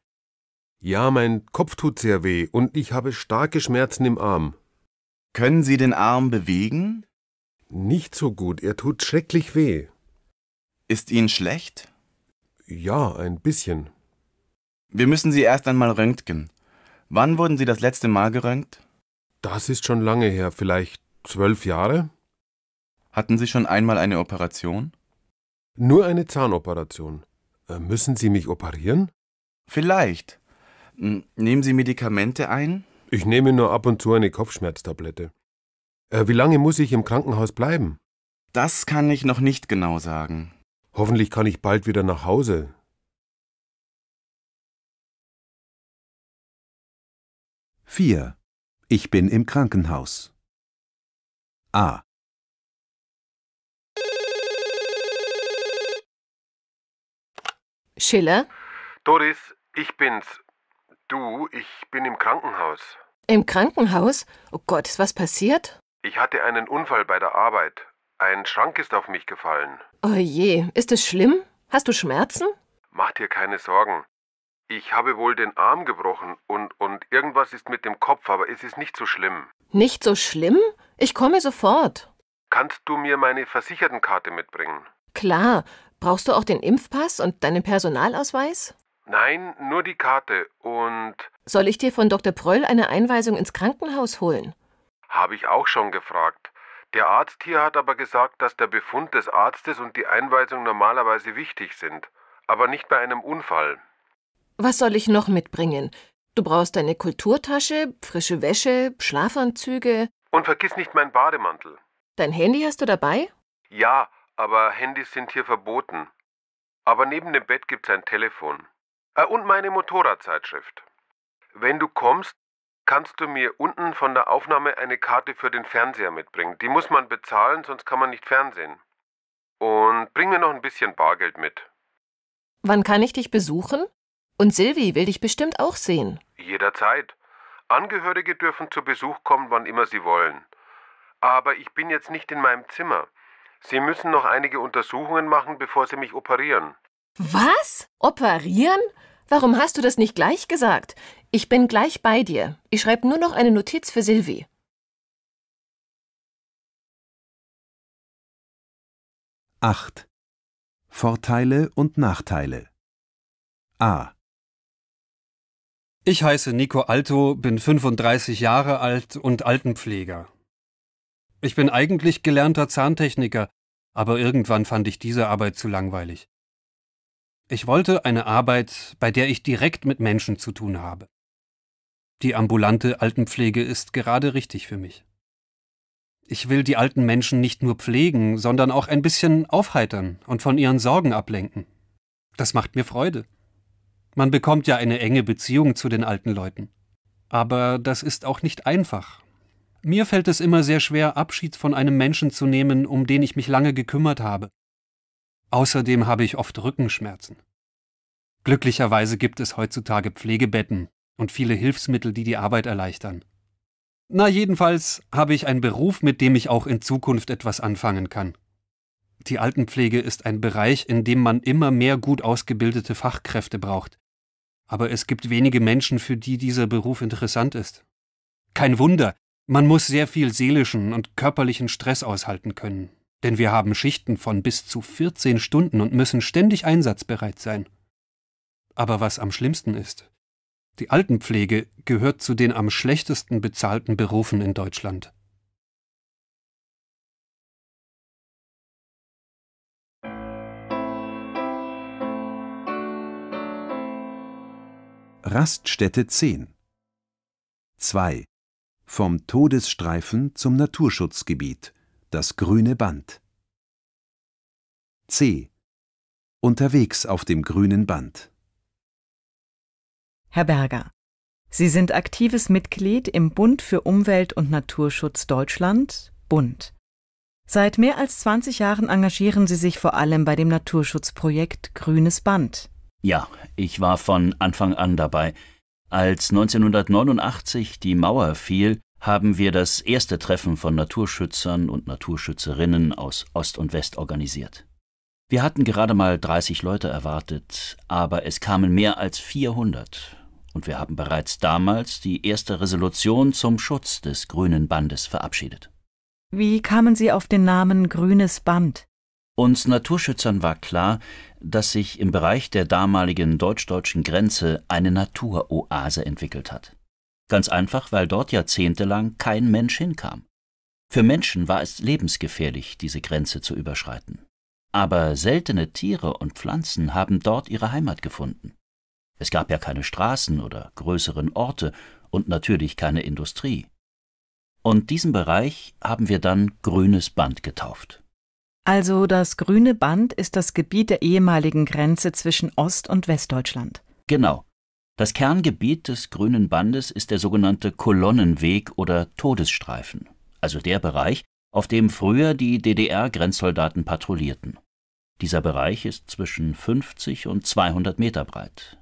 Ja, mein Kopf tut sehr weh und ich habe starke Schmerzen im Arm. Können Sie den Arm bewegen? Nicht so gut, er tut schrecklich weh. Ist Ihnen schlecht? Ja, ein bisschen. Wir müssen Sie erst einmal röntgen. Wann wurden Sie das letzte Mal geröntgt? Das ist schon lange her, vielleicht zwölf Jahre. Hatten Sie schon einmal eine Operation? Nur eine Zahnoperation. Äh, müssen Sie mich operieren? Vielleicht. Hm, nehmen Sie Medikamente ein? Ich nehme nur ab und zu eine Kopfschmerztablette. Äh, wie lange muss ich im Krankenhaus bleiben? Das kann ich noch nicht genau sagen. Hoffentlich kann ich bald wieder nach Hause. Vier. Ich bin im Krankenhaus. A. Schiller? Doris, ich bin's. Du, ich bin im Krankenhaus. Im Krankenhaus? Oh Gott, ist was passiert? Ich hatte einen Unfall bei der Arbeit. Ein Schrank ist auf mich gefallen. Oh je, ist es schlimm? Hast du Schmerzen? Mach dir keine Sorgen. Ich habe wohl den Arm gebrochen und, und irgendwas ist mit dem Kopf, aber es ist nicht so schlimm. Nicht so schlimm? Ich komme sofort. Kannst du mir meine Versichertenkarte mitbringen? Klar. Brauchst du auch den Impfpass und deinen Personalausweis? Nein, nur die Karte und. Soll ich dir von Dr. Pröll eine Einweisung ins Krankenhaus holen? Habe ich auch schon gefragt. Der Arzt hier hat aber gesagt, dass der Befund des Arztes und die Einweisung normalerweise wichtig sind, aber nicht bei einem Unfall. Was soll ich noch mitbringen? Du brauchst eine Kulturtasche, frische Wäsche, Schlafanzüge. Und vergiss nicht meinen Bademantel. Dein Handy hast du dabei? Ja, aber Handys sind hier verboten. Aber neben dem Bett gibt's ein Telefon. Äh, und meine Motorradzeitschrift. Wenn du kommst, kannst du mir unten von der Aufnahme eine Karte für den Fernseher mitbringen. Die muss man bezahlen, sonst kann man nicht fernsehen. Und bring mir noch ein bisschen Bargeld mit. Wann kann ich dich besuchen? Und Silvi will dich bestimmt auch sehen. Jederzeit. Angehörige dürfen zu Besuch kommen, wann immer sie wollen. Aber ich bin jetzt nicht in meinem Zimmer. Sie müssen noch einige Untersuchungen machen, bevor sie mich operieren. Was? Operieren? Warum hast du das nicht gleich gesagt? Ich bin gleich bei dir. Ich schreibe nur noch eine Notiz für Sylvie. Acht. Vorteile und Nachteile. A. Ich heiße Nico Alto, bin 35 Jahre alt und Altenpfleger. Ich bin eigentlich gelernter Zahntechniker, aber irgendwann fand ich diese Arbeit zu langweilig. Ich wollte eine Arbeit, bei der ich direkt mit Menschen zu tun habe. Die ambulante Altenpflege ist gerade richtig für mich. Ich will die alten Menschen nicht nur pflegen, sondern auch ein bisschen aufheitern und von ihren Sorgen ablenken. Das macht mir Freude. Man bekommt ja eine enge Beziehung zu den alten Leuten. Aber das ist auch nicht einfach. Mir fällt es immer sehr schwer, Abschied von einem Menschen zu nehmen, um den ich mich lange gekümmert habe. Außerdem habe ich oft Rückenschmerzen. Glücklicherweise gibt es heutzutage Pflegebetten und viele Hilfsmittel, die die Arbeit erleichtern. Na jedenfalls habe ich einen Beruf, mit dem ich auch in Zukunft etwas anfangen kann. Die Altenpflege ist ein Bereich, in dem man immer mehr gut ausgebildete Fachkräfte braucht. Aber es gibt wenige Menschen, für die dieser Beruf interessant ist. Kein Wunder, man muss sehr viel seelischen und körperlichen Stress aushalten können denn wir haben Schichten von bis zu 14 Stunden und müssen ständig einsatzbereit sein. Aber was am schlimmsten ist, die Altenpflege gehört zu den am schlechtesten bezahlten Berufen in Deutschland. Raststätte 10 2 Vom Todesstreifen zum Naturschutzgebiet das grüne Band. C. Unterwegs auf dem grünen Band. Herr Berger, Sie sind aktives Mitglied im Bund für Umwelt und Naturschutz Deutschland, Bund. Seit mehr als 20 Jahren engagieren Sie sich vor allem bei dem Naturschutzprojekt Grünes Band. Ja, ich war von Anfang an dabei. Als 1989 die Mauer fiel, haben wir das erste Treffen von Naturschützern und Naturschützerinnen aus Ost und West organisiert. Wir hatten gerade mal 30 Leute erwartet, aber es kamen mehr als 400 und wir haben bereits damals die erste Resolution zum Schutz des Grünen Bandes verabschiedet. Wie kamen Sie auf den Namen Grünes Band? Uns Naturschützern war klar, dass sich im Bereich der damaligen deutsch-deutschen Grenze eine Naturoase entwickelt hat. Ganz einfach, weil dort jahrzehntelang kein Mensch hinkam. Für Menschen war es lebensgefährlich, diese Grenze zu überschreiten. Aber seltene Tiere und Pflanzen haben dort ihre Heimat gefunden. Es gab ja keine Straßen oder größeren Orte und natürlich keine Industrie. Und diesen Bereich haben wir dann grünes Band getauft. Also das grüne Band ist das Gebiet der ehemaligen Grenze zwischen Ost- und Westdeutschland. Genau. Das Kerngebiet des Grünen Bandes ist der sogenannte Kolonnenweg oder Todesstreifen, also der Bereich, auf dem früher die DDR-Grenzsoldaten patrouillierten. Dieser Bereich ist zwischen 50 und 200 Meter breit.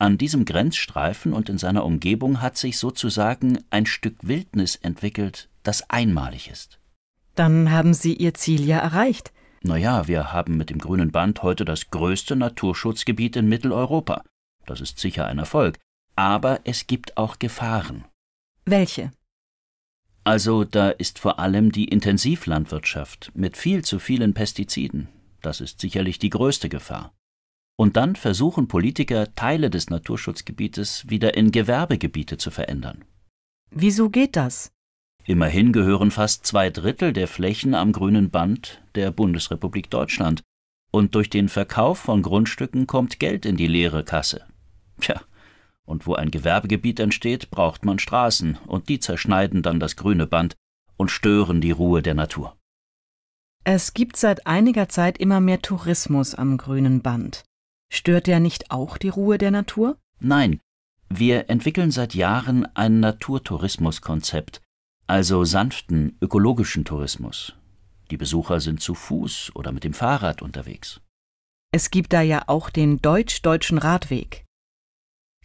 An diesem Grenzstreifen und in seiner Umgebung hat sich sozusagen ein Stück Wildnis entwickelt, das einmalig ist. Dann haben Sie Ihr Ziel ja erreicht. Naja, wir haben mit dem grünen Band heute das größte Naturschutzgebiet in Mitteleuropa das ist sicher ein Erfolg. Aber es gibt auch Gefahren. Welche? Also da ist vor allem die Intensivlandwirtschaft mit viel zu vielen Pestiziden. Das ist sicherlich die größte Gefahr. Und dann versuchen Politiker, Teile des Naturschutzgebietes wieder in Gewerbegebiete zu verändern. Wieso geht das? Immerhin gehören fast zwei Drittel der Flächen am grünen Band der Bundesrepublik Deutschland. Und durch den Verkauf von Grundstücken kommt Geld in die leere Kasse. Tja, und wo ein Gewerbegebiet entsteht, braucht man Straßen, und die zerschneiden dann das grüne Band und stören die Ruhe der Natur. Es gibt seit einiger Zeit immer mehr Tourismus am grünen Band. Stört der nicht auch die Ruhe der Natur? Nein, wir entwickeln seit Jahren ein Naturtourismuskonzept, also sanften, ökologischen Tourismus. Die Besucher sind zu Fuß oder mit dem Fahrrad unterwegs. Es gibt da ja auch den deutsch-deutschen Radweg.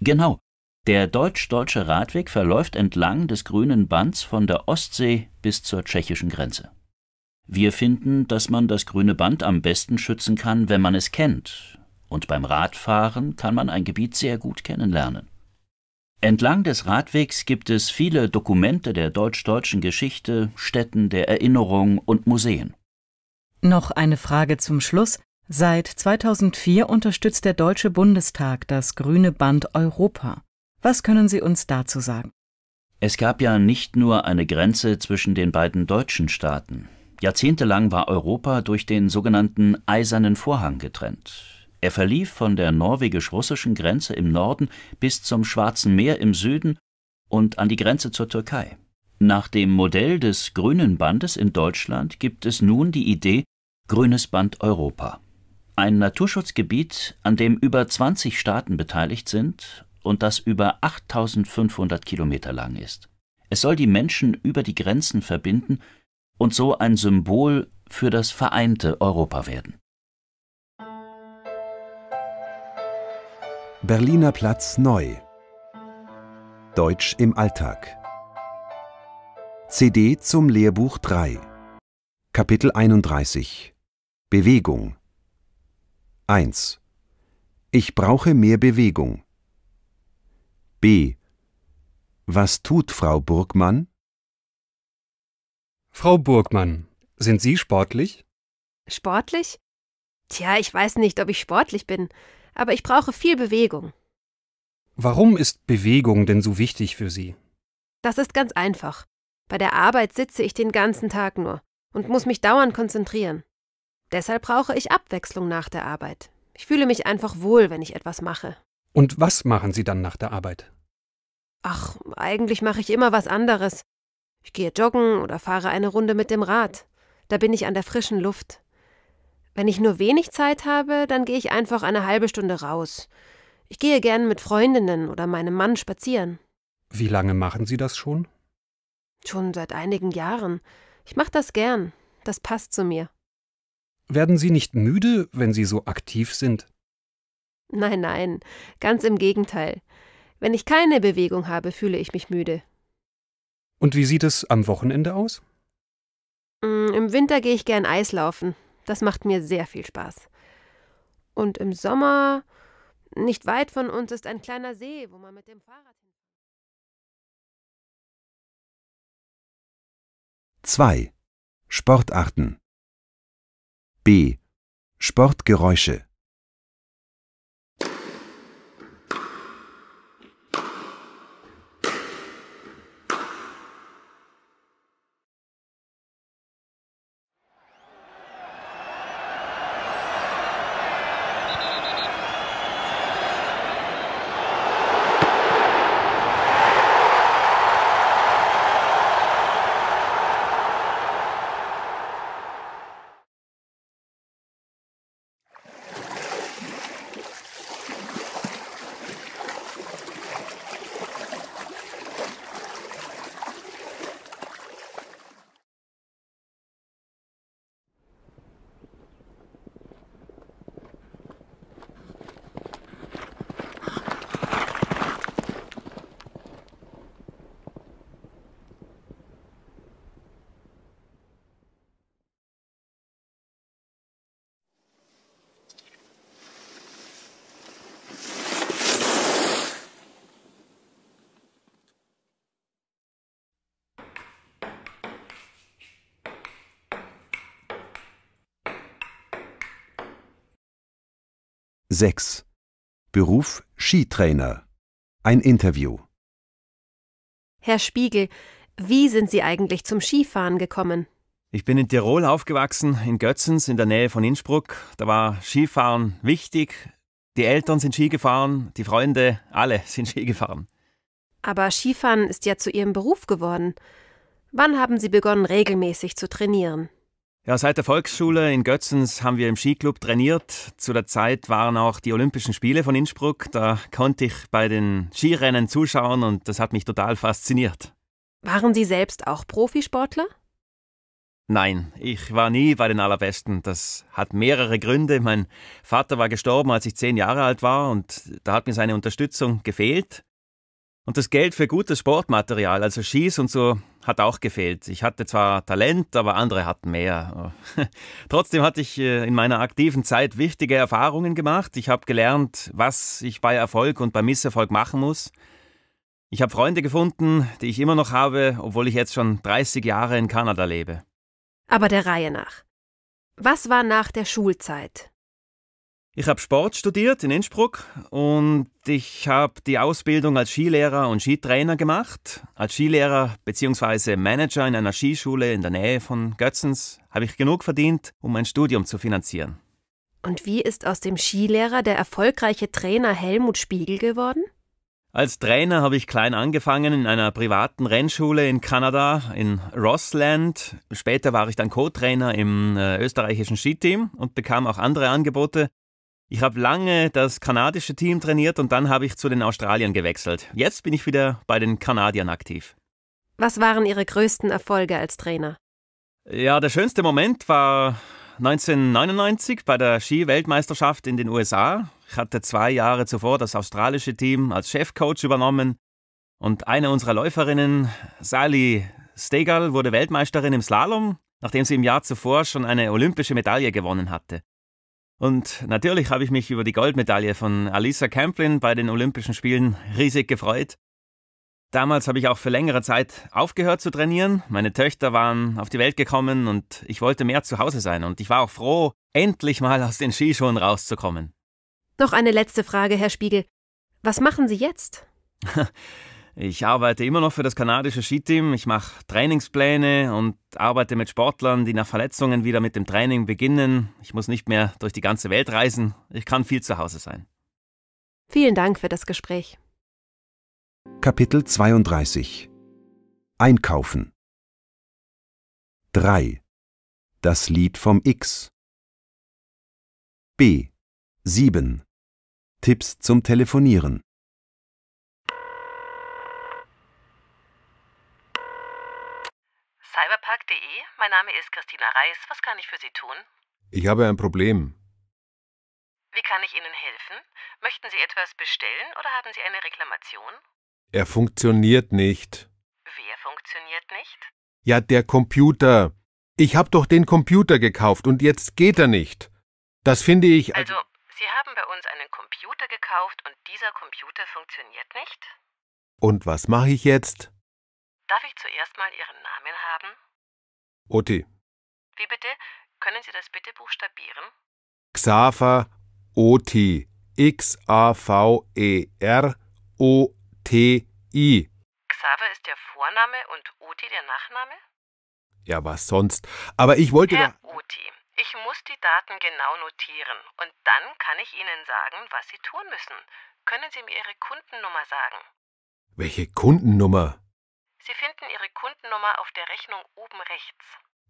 Genau. Der deutsch-deutsche Radweg verläuft entlang des grünen Bands von der Ostsee bis zur tschechischen Grenze. Wir finden, dass man das grüne Band am besten schützen kann, wenn man es kennt. Und beim Radfahren kann man ein Gebiet sehr gut kennenlernen. Entlang des Radwegs gibt es viele Dokumente der deutsch-deutschen Geschichte, Stätten der Erinnerung und Museen. Noch eine Frage zum Schluss. Seit 2004 unterstützt der Deutsche Bundestag das Grüne Band Europa. Was können Sie uns dazu sagen? Es gab ja nicht nur eine Grenze zwischen den beiden deutschen Staaten. Jahrzehntelang war Europa durch den sogenannten Eisernen Vorhang getrennt. Er verlief von der norwegisch-russischen Grenze im Norden bis zum Schwarzen Meer im Süden und an die Grenze zur Türkei. Nach dem Modell des Grünen Bandes in Deutschland gibt es nun die Idee Grünes Band Europa. Ein Naturschutzgebiet, an dem über 20 Staaten beteiligt sind und das über 8500 Kilometer lang ist. Es soll die Menschen über die Grenzen verbinden und so ein Symbol für das vereinte Europa werden. Berliner Platz neu. Deutsch im Alltag. CD zum Lehrbuch 3. Kapitel 31. Bewegung. 1. Ich brauche mehr Bewegung. B. Was tut Frau Burgmann? Frau Burgmann, sind Sie sportlich? Sportlich? Tja, ich weiß nicht, ob ich sportlich bin, aber ich brauche viel Bewegung. Warum ist Bewegung denn so wichtig für Sie? Das ist ganz einfach. Bei der Arbeit sitze ich den ganzen Tag nur und muss mich dauernd konzentrieren. Deshalb brauche ich Abwechslung nach der Arbeit. Ich fühle mich einfach wohl, wenn ich etwas mache. Und was machen Sie dann nach der Arbeit? Ach, eigentlich mache ich immer was anderes. Ich gehe joggen oder fahre eine Runde mit dem Rad. Da bin ich an der frischen Luft. Wenn ich nur wenig Zeit habe, dann gehe ich einfach eine halbe Stunde raus. Ich gehe gern mit Freundinnen oder meinem Mann spazieren. Wie lange machen Sie das schon? Schon seit einigen Jahren. Ich mache das gern. Das passt zu mir. Werden Sie nicht müde, wenn Sie so aktiv sind? Nein, nein, ganz im Gegenteil. Wenn ich keine Bewegung habe, fühle ich mich müde. Und wie sieht es am Wochenende aus? Mm, Im Winter gehe ich gern Eislaufen. Das macht mir sehr viel Spaß. Und im Sommer, nicht weit von uns, ist ein kleiner See, wo man mit dem Fahrrad. 2. Sportarten B. Sportgeräusche 6. Beruf Skitrainer. Ein Interview. Herr Spiegel, wie sind Sie eigentlich zum Skifahren gekommen? Ich bin in Tirol aufgewachsen, in Götzens, in der Nähe von Innsbruck. Da war Skifahren wichtig. Die Eltern sind Ski gefahren, die Freunde, alle sind Ski gefahren. Aber Skifahren ist ja zu Ihrem Beruf geworden. Wann haben Sie begonnen, regelmäßig zu trainieren? Ja, seit der Volksschule in Götzens haben wir im Skiclub trainiert. Zu der Zeit waren auch die Olympischen Spiele von Innsbruck. Da konnte ich bei den Skirennen zuschauen und das hat mich total fasziniert. Waren Sie selbst auch Profisportler? Nein, ich war nie bei den Allerbesten. Das hat mehrere Gründe. Mein Vater war gestorben, als ich zehn Jahre alt war und da hat mir seine Unterstützung gefehlt. Und das Geld für gutes Sportmaterial, also Skis und so, hat auch gefehlt. Ich hatte zwar Talent, aber andere hatten mehr. Trotzdem hatte ich äh, in meiner aktiven Zeit wichtige Erfahrungen gemacht. Ich habe gelernt, was ich bei Erfolg und bei Misserfolg machen muss. Ich habe Freunde gefunden, die ich immer noch habe, obwohl ich jetzt schon 30 Jahre in Kanada lebe. Aber der Reihe nach. Was war nach der Schulzeit? Ich habe Sport studiert in Innsbruck und ich habe die Ausbildung als Skilehrer und Skitrainer gemacht. Als Skilehrer bzw. Manager in einer Skischule in der Nähe von Götzens habe ich genug verdient, um mein Studium zu finanzieren. Und wie ist aus dem Skilehrer der erfolgreiche Trainer Helmut Spiegel geworden? Als Trainer habe ich klein angefangen in einer privaten Rennschule in Kanada, in Rossland. Später war ich dann Co-Trainer im äh, österreichischen Skiteam und bekam auch andere Angebote, ich habe lange das kanadische Team trainiert und dann habe ich zu den Australiern gewechselt. Jetzt bin ich wieder bei den Kanadiern aktiv. Was waren Ihre größten Erfolge als Trainer? Ja, der schönste Moment war 1999 bei der Ski-Weltmeisterschaft in den USA. Ich hatte zwei Jahre zuvor das australische Team als Chefcoach übernommen und eine unserer Läuferinnen, Sally Stegal, wurde Weltmeisterin im Slalom, nachdem sie im Jahr zuvor schon eine olympische Medaille gewonnen hatte. Und natürlich habe ich mich über die Goldmedaille von Alisa Camplin bei den Olympischen Spielen riesig gefreut. Damals habe ich auch für längere Zeit aufgehört zu trainieren. Meine Töchter waren auf die Welt gekommen und ich wollte mehr zu Hause sein. Und ich war auch froh, endlich mal aus den Skischuhen rauszukommen. Noch eine letzte Frage, Herr Spiegel. Was machen Sie jetzt? Ich arbeite immer noch für das kanadische Skiteam. Ich mache Trainingspläne und arbeite mit Sportlern, die nach Verletzungen wieder mit dem Training beginnen. Ich muss nicht mehr durch die ganze Welt reisen. Ich kann viel zu Hause sein. Vielen Dank für das Gespräch. Kapitel 32 Einkaufen 3. Das Lied vom X B. 7. Tipps zum Telefonieren Finanz.de. Mein Name ist Christina Reis. Was kann ich für Sie tun? Ich habe ein Problem. Wie kann ich Ihnen helfen? Möchten Sie etwas bestellen oder haben Sie eine Reklamation? Er funktioniert nicht. Wer funktioniert nicht? Ja, der Computer. Ich habe doch den Computer gekauft und jetzt geht er nicht. Das finde ich. Also, Sie haben bei uns einen Computer gekauft und dieser Computer funktioniert nicht? Und was mache ich jetzt? Darf ich zuerst mal Ihren Namen haben? OT. Wie bitte? Können Sie das bitte buchstabieren? Xaver OT. X-A-V-E-R O-T-I. Xaver ist der Vorname und Oti der Nachname? Ja, was sonst. Aber ich wollte. Herr da Oti, ich muss die Daten genau notieren und dann kann ich Ihnen sagen, was Sie tun müssen. Können Sie mir Ihre Kundennummer sagen? Welche Kundennummer? Sie finden Ihre Kundennummer auf der Rechnung oben rechts.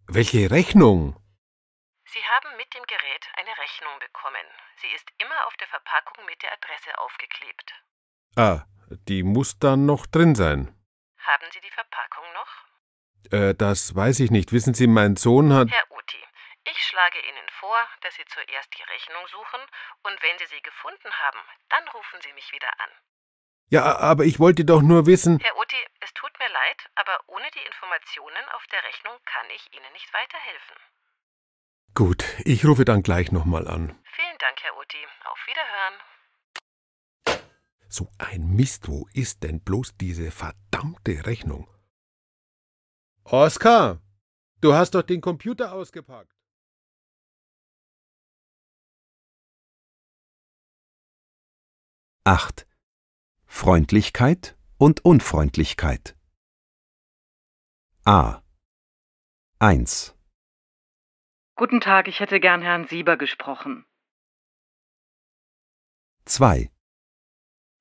Welche Rechnung? Sie haben mit dem Gerät eine Rechnung bekommen. Sie ist immer auf der Verpackung mit der Adresse aufgeklebt. Ah, die muss dann noch drin sein. Haben Sie die Verpackung noch? Äh, das weiß ich nicht. Wissen Sie, mein Sohn hat. Herr Uti, ich schlage Ihnen vor, dass Sie zuerst die Rechnung suchen und wenn Sie sie gefunden haben, dann rufen Sie mich wieder an. Ja, aber ich wollte doch nur wissen. Herr Uti, es tut mir leid, aber ohne die Informationen auf der Rechnung kann ich Ihnen nicht weiterhelfen. Gut, ich rufe dann gleich nochmal an. Vielen Dank, Herr Uti. Auf Wiederhören. So ein Mist, wo ist denn bloß diese verdammte Rechnung? Oskar, du hast doch den Computer ausgepackt. Acht. Freundlichkeit und Unfreundlichkeit. A. 1. Guten Tag, ich hätte gern Herrn Sieber gesprochen. 2.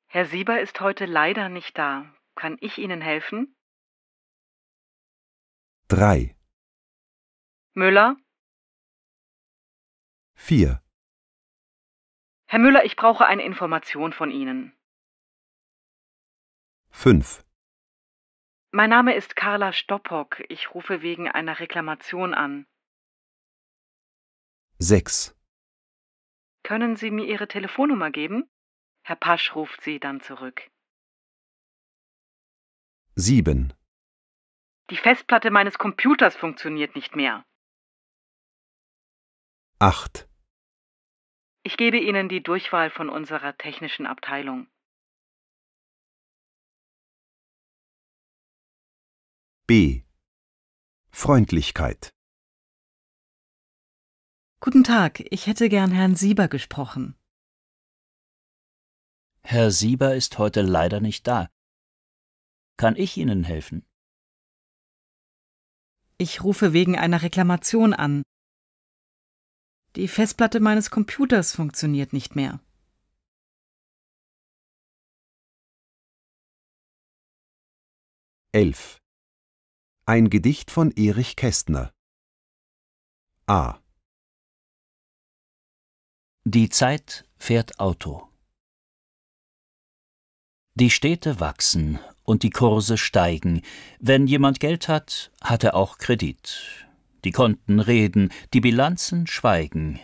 Herr Sieber ist heute leider nicht da. Kann ich Ihnen helfen? 3. Müller? 4. Herr Müller, ich brauche eine Information von Ihnen. 5. Mein Name ist Carla Stoppock. Ich rufe wegen einer Reklamation an. 6. Können Sie mir Ihre Telefonnummer geben? Herr Pasch ruft Sie dann zurück. 7. Die Festplatte meines Computers funktioniert nicht mehr. 8. Ich gebe Ihnen die Durchwahl von unserer technischen Abteilung. B. Freundlichkeit. Guten Tag, ich hätte gern Herrn Sieber gesprochen. Herr Sieber ist heute leider nicht da. Kann ich Ihnen helfen? Ich rufe wegen einer Reklamation an. Die Festplatte meines Computers funktioniert nicht mehr. Elf. Ein Gedicht von Erich Kästner. A. Die Zeit fährt Auto. Die Städte wachsen und die Kurse steigen. Wenn jemand Geld hat, hat er auch Kredit. Die Konten reden, die Bilanzen schweigen.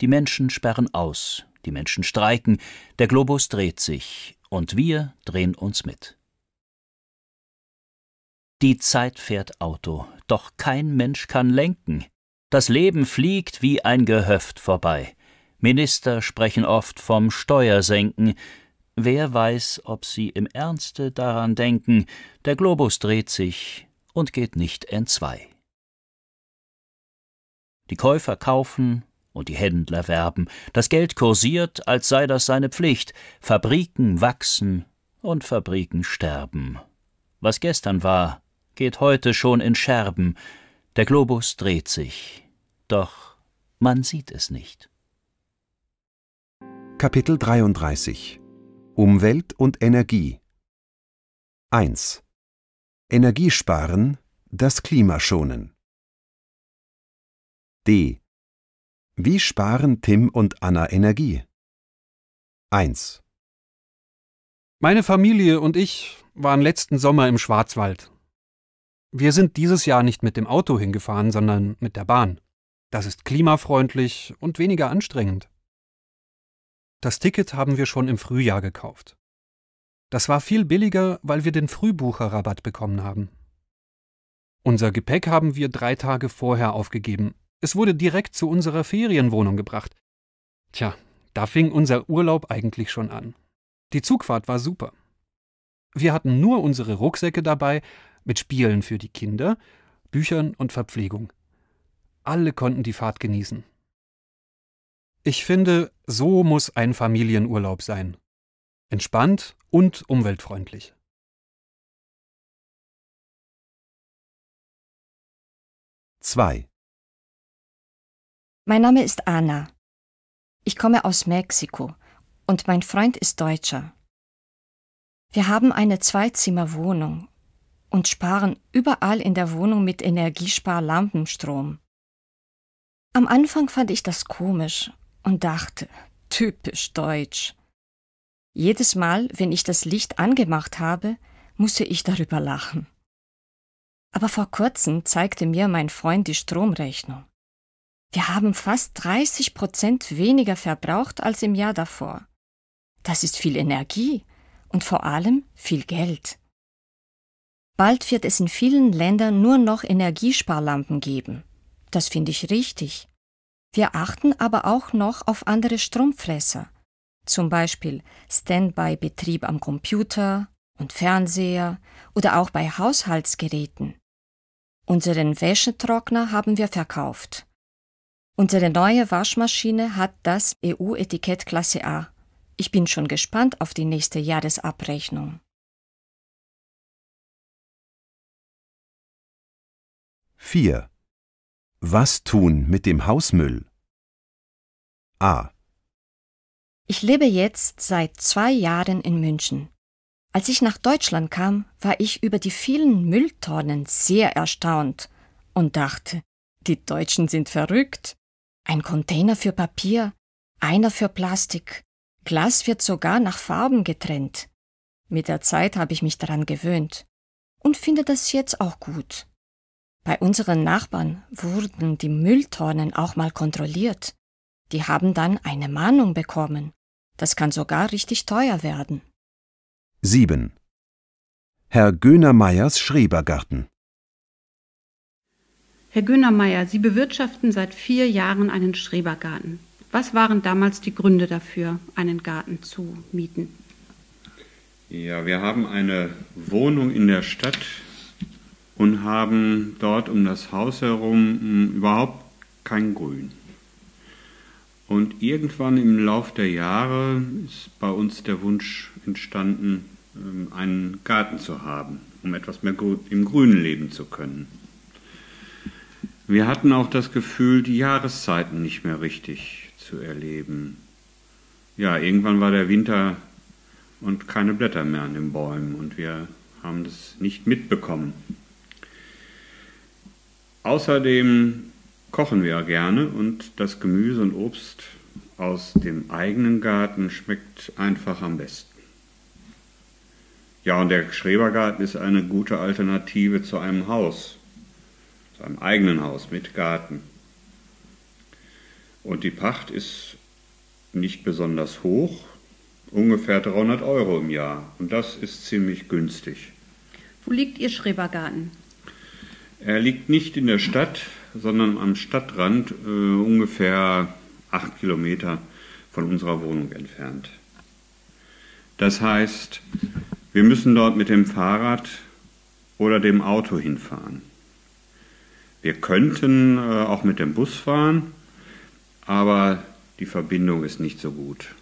Die Menschen sperren aus, die Menschen streiken, der Globus dreht sich und wir drehen uns mit. Die Zeit fährt Auto, doch kein Mensch kann lenken. Das Leben fliegt wie ein Gehöft vorbei. Minister sprechen oft vom Steuersenken. Wer weiß, ob sie im Ernste daran denken, der Globus dreht sich und geht nicht entzwei. Die Käufer kaufen und die Händler werben, das Geld kursiert, als sei das seine Pflicht, Fabriken wachsen und Fabriken sterben. Was gestern war, geht heute schon in Scherben, der Globus dreht sich, doch man sieht es nicht. Kapitel 33 Umwelt und Energie 1. Energiesparen, das Klima schonen. D. Wie sparen Tim und Anna Energie? 1. Meine Familie und ich waren letzten Sommer im Schwarzwald. Wir sind dieses Jahr nicht mit dem Auto hingefahren, sondern mit der Bahn. Das ist klimafreundlich und weniger anstrengend. Das Ticket haben wir schon im Frühjahr gekauft. Das war viel billiger, weil wir den Frühbucherrabatt bekommen haben. Unser Gepäck haben wir drei Tage vorher aufgegeben. Es wurde direkt zu unserer Ferienwohnung gebracht. Tja, da fing unser Urlaub eigentlich schon an. Die Zugfahrt war super. Wir hatten nur unsere Rucksäcke dabei, mit Spielen für die Kinder, Büchern und Verpflegung. Alle konnten die Fahrt genießen. Ich finde, so muss ein Familienurlaub sein. Entspannt und umweltfreundlich. Zwei. Mein Name ist Anna. Ich komme aus Mexiko und mein Freund ist Deutscher. Wir haben eine Zweizimmerwohnung und sparen überall in der Wohnung mit Energiesparlampenstrom. Am Anfang fand ich das komisch und dachte, typisch deutsch. Jedes Mal, wenn ich das Licht angemacht habe, musste ich darüber lachen. Aber vor kurzem zeigte mir mein Freund die Stromrechnung. Wir haben fast 30 Prozent weniger verbraucht als im Jahr davor. Das ist viel Energie und vor allem viel Geld. Bald wird es in vielen Ländern nur noch Energiesparlampen geben. Das finde ich richtig. Wir achten aber auch noch auf andere Stromfresser, zum Beispiel Standby-Betrieb am Computer und Fernseher oder auch bei Haushaltsgeräten. Unseren Wäschetrockner haben wir verkauft. Unsere neue Waschmaschine hat das EU-Etikett Klasse A. Ich bin schon gespannt auf die nächste Jahresabrechnung. 4. Was tun mit dem Hausmüll? A. Ich lebe jetzt seit zwei Jahren in München. Als ich nach Deutschland kam, war ich über die vielen Mülltonnen sehr erstaunt und dachte, die Deutschen sind verrückt. Ein Container für Papier, einer für Plastik, Glas wird sogar nach Farben getrennt. Mit der Zeit habe ich mich daran gewöhnt und finde das jetzt auch gut. Bei unseren Nachbarn wurden die Mülltonnen auch mal kontrolliert. Die haben dann eine Mahnung bekommen. Das kann sogar richtig teuer werden. 7. Herr Gönermeyers Schrebergarten Herr Gönermeyer, Sie bewirtschaften seit vier Jahren einen Schrebergarten. Was waren damals die Gründe dafür, einen Garten zu mieten? Ja, wir haben eine Wohnung in der Stadt und haben dort um das Haus herum hm, überhaupt kein Grün. Und irgendwann im Lauf der Jahre ist bei uns der Wunsch entstanden, ähm, einen Garten zu haben, um etwas mehr im Grünen leben zu können. Wir hatten auch das Gefühl, die Jahreszeiten nicht mehr richtig zu erleben. Ja, irgendwann war der Winter und keine Blätter mehr an den Bäumen und wir haben das nicht mitbekommen. Außerdem kochen wir gerne und das Gemüse und Obst aus dem eigenen Garten schmeckt einfach am besten. Ja, und der Schrebergarten ist eine gute Alternative zu einem Haus, zu einem eigenen Haus mit Garten. Und die Pacht ist nicht besonders hoch, ungefähr 300 Euro im Jahr. Und das ist ziemlich günstig. Wo liegt Ihr Schrebergarten? Er liegt nicht in der Stadt, sondern am Stadtrand, äh, ungefähr acht Kilometer von unserer Wohnung entfernt. Das heißt, wir müssen dort mit dem Fahrrad oder dem Auto hinfahren. Wir könnten äh, auch mit dem Bus fahren, aber die Verbindung ist nicht so gut.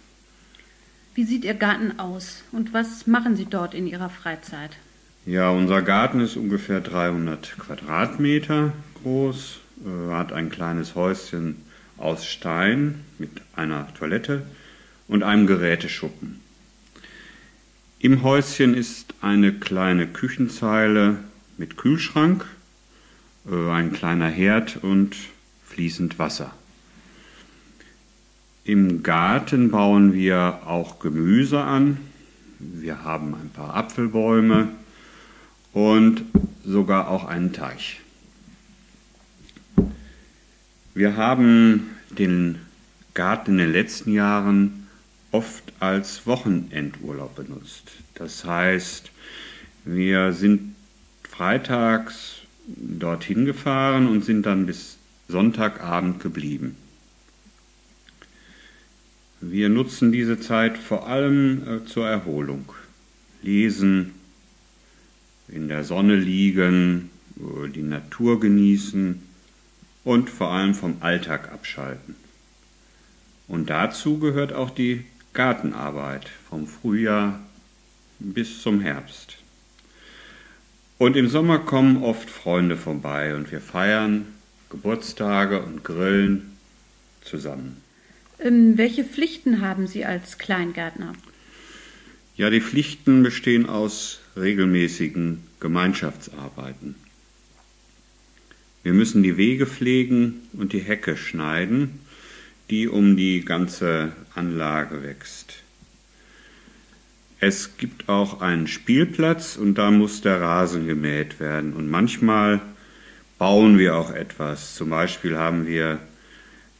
Wie sieht Ihr Garten aus und was machen Sie dort in Ihrer Freizeit? Ja, unser Garten ist ungefähr 300 Quadratmeter groß, äh, hat ein kleines Häuschen aus Stein mit einer Toilette und einem Geräteschuppen. Im Häuschen ist eine kleine Küchenzeile mit Kühlschrank, äh, ein kleiner Herd und fließend Wasser. Im Garten bauen wir auch Gemüse an. Wir haben ein paar Apfelbäume und sogar auch einen Teich. Wir haben den Garten in den letzten Jahren oft als Wochenendurlaub benutzt. Das heißt, wir sind freitags dorthin gefahren und sind dann bis Sonntagabend geblieben. Wir nutzen diese Zeit vor allem äh, zur Erholung, lesen, in der Sonne liegen, die Natur genießen und vor allem vom Alltag abschalten. Und dazu gehört auch die Gartenarbeit vom Frühjahr bis zum Herbst. Und im Sommer kommen oft Freunde vorbei und wir feiern Geburtstage und grillen zusammen. Ähm, welche Pflichten haben Sie als Kleingärtner? Ja, die Pflichten bestehen aus regelmäßigen Gemeinschaftsarbeiten. Wir müssen die Wege pflegen und die Hecke schneiden, die um die ganze Anlage wächst. Es gibt auch einen Spielplatz und da muss der Rasen gemäht werden. Und manchmal bauen wir auch etwas. Zum Beispiel haben wir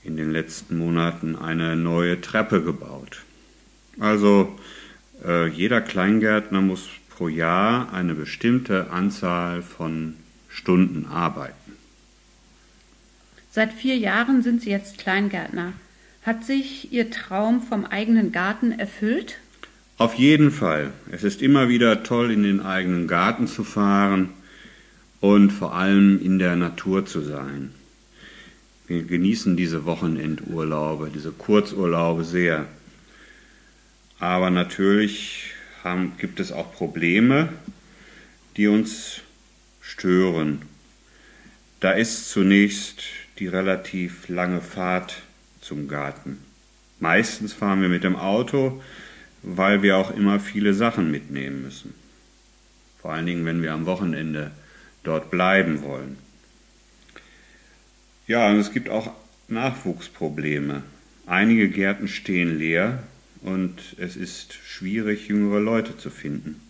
in den letzten Monaten eine neue Treppe gebaut. Also äh, jeder Kleingärtner muss pro Jahr eine bestimmte Anzahl von Stunden arbeiten. Seit vier Jahren sind Sie jetzt Kleingärtner. Hat sich Ihr Traum vom eigenen Garten erfüllt? Auf jeden Fall. Es ist immer wieder toll, in den eigenen Garten zu fahren und vor allem in der Natur zu sein. Wir genießen diese Wochenendurlaube, diese Kurzurlaube sehr. Aber natürlich haben, gibt es auch Probleme, die uns stören. Da ist zunächst die relativ lange Fahrt zum Garten. Meistens fahren wir mit dem Auto, weil wir auch immer viele Sachen mitnehmen müssen. Vor allen Dingen, wenn wir am Wochenende dort bleiben wollen. Ja, und es gibt auch Nachwuchsprobleme. Einige Gärten stehen leer, und es ist schwierig, jüngere Leute zu finden.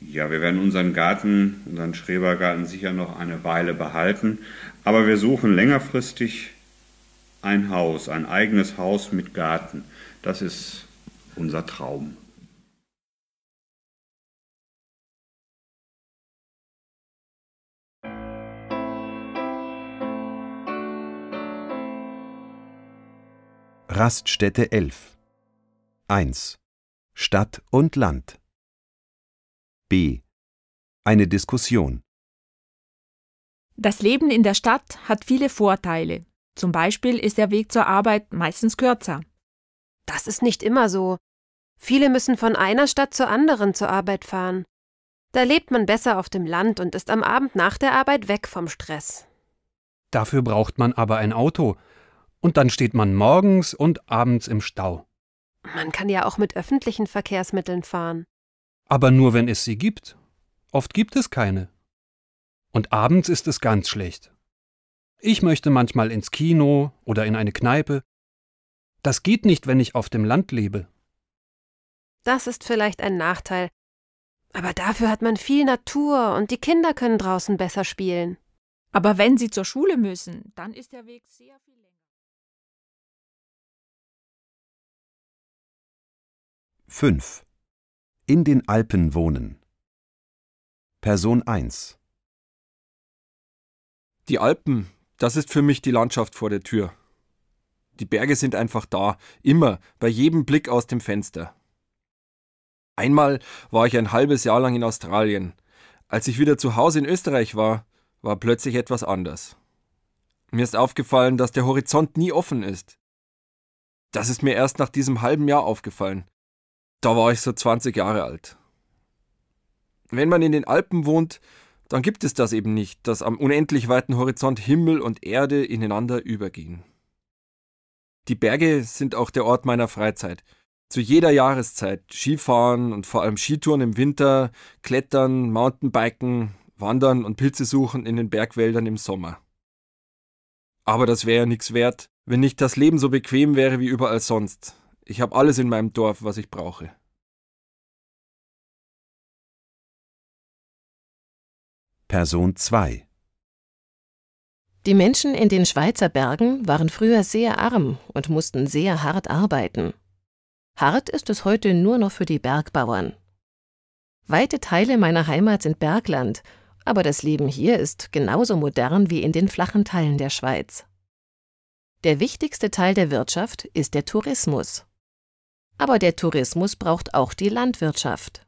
Ja, wir werden unseren Garten, unseren Schrebergarten sicher noch eine Weile behalten, aber wir suchen längerfristig ein Haus, ein eigenes Haus mit Garten. Das ist unser Traum. Raststätte 11 1. Stadt und Land B. Eine Diskussion Das Leben in der Stadt hat viele Vorteile. Zum Beispiel ist der Weg zur Arbeit meistens kürzer. Das ist nicht immer so. Viele müssen von einer Stadt zur anderen zur Arbeit fahren. Da lebt man besser auf dem Land und ist am Abend nach der Arbeit weg vom Stress. Dafür braucht man aber ein Auto, und dann steht man morgens und abends im Stau. Man kann ja auch mit öffentlichen Verkehrsmitteln fahren. Aber nur, wenn es sie gibt. Oft gibt es keine. Und abends ist es ganz schlecht. Ich möchte manchmal ins Kino oder in eine Kneipe. Das geht nicht, wenn ich auf dem Land lebe. Das ist vielleicht ein Nachteil. Aber dafür hat man viel Natur und die Kinder können draußen besser spielen. Aber wenn sie zur Schule müssen, dann ist der Weg sehr viel. 5. In den Alpen wohnen. Person 1. Die Alpen, das ist für mich die Landschaft vor der Tür. Die Berge sind einfach da, immer, bei jedem Blick aus dem Fenster. Einmal war ich ein halbes Jahr lang in Australien. Als ich wieder zu Hause in Österreich war, war plötzlich etwas anders. Mir ist aufgefallen, dass der Horizont nie offen ist. Das ist mir erst nach diesem halben Jahr aufgefallen. Da war ich so 20 Jahre alt. Wenn man in den Alpen wohnt, dann gibt es das eben nicht, dass am unendlich weiten Horizont Himmel und Erde ineinander übergehen. Die Berge sind auch der Ort meiner Freizeit. Zu jeder Jahreszeit Skifahren und vor allem Skitouren im Winter, Klettern, Mountainbiken, Wandern und Pilze suchen in den Bergwäldern im Sommer. Aber das wäre ja nichts wert, wenn nicht das Leben so bequem wäre wie überall sonst. Ich habe alles in meinem Dorf, was ich brauche. Person 2 Die Menschen in den Schweizer Bergen waren früher sehr arm und mussten sehr hart arbeiten. Hart ist es heute nur noch für die Bergbauern. Weite Teile meiner Heimat sind Bergland, aber das Leben hier ist genauso modern wie in den flachen Teilen der Schweiz. Der wichtigste Teil der Wirtschaft ist der Tourismus. Aber der Tourismus braucht auch die Landwirtschaft.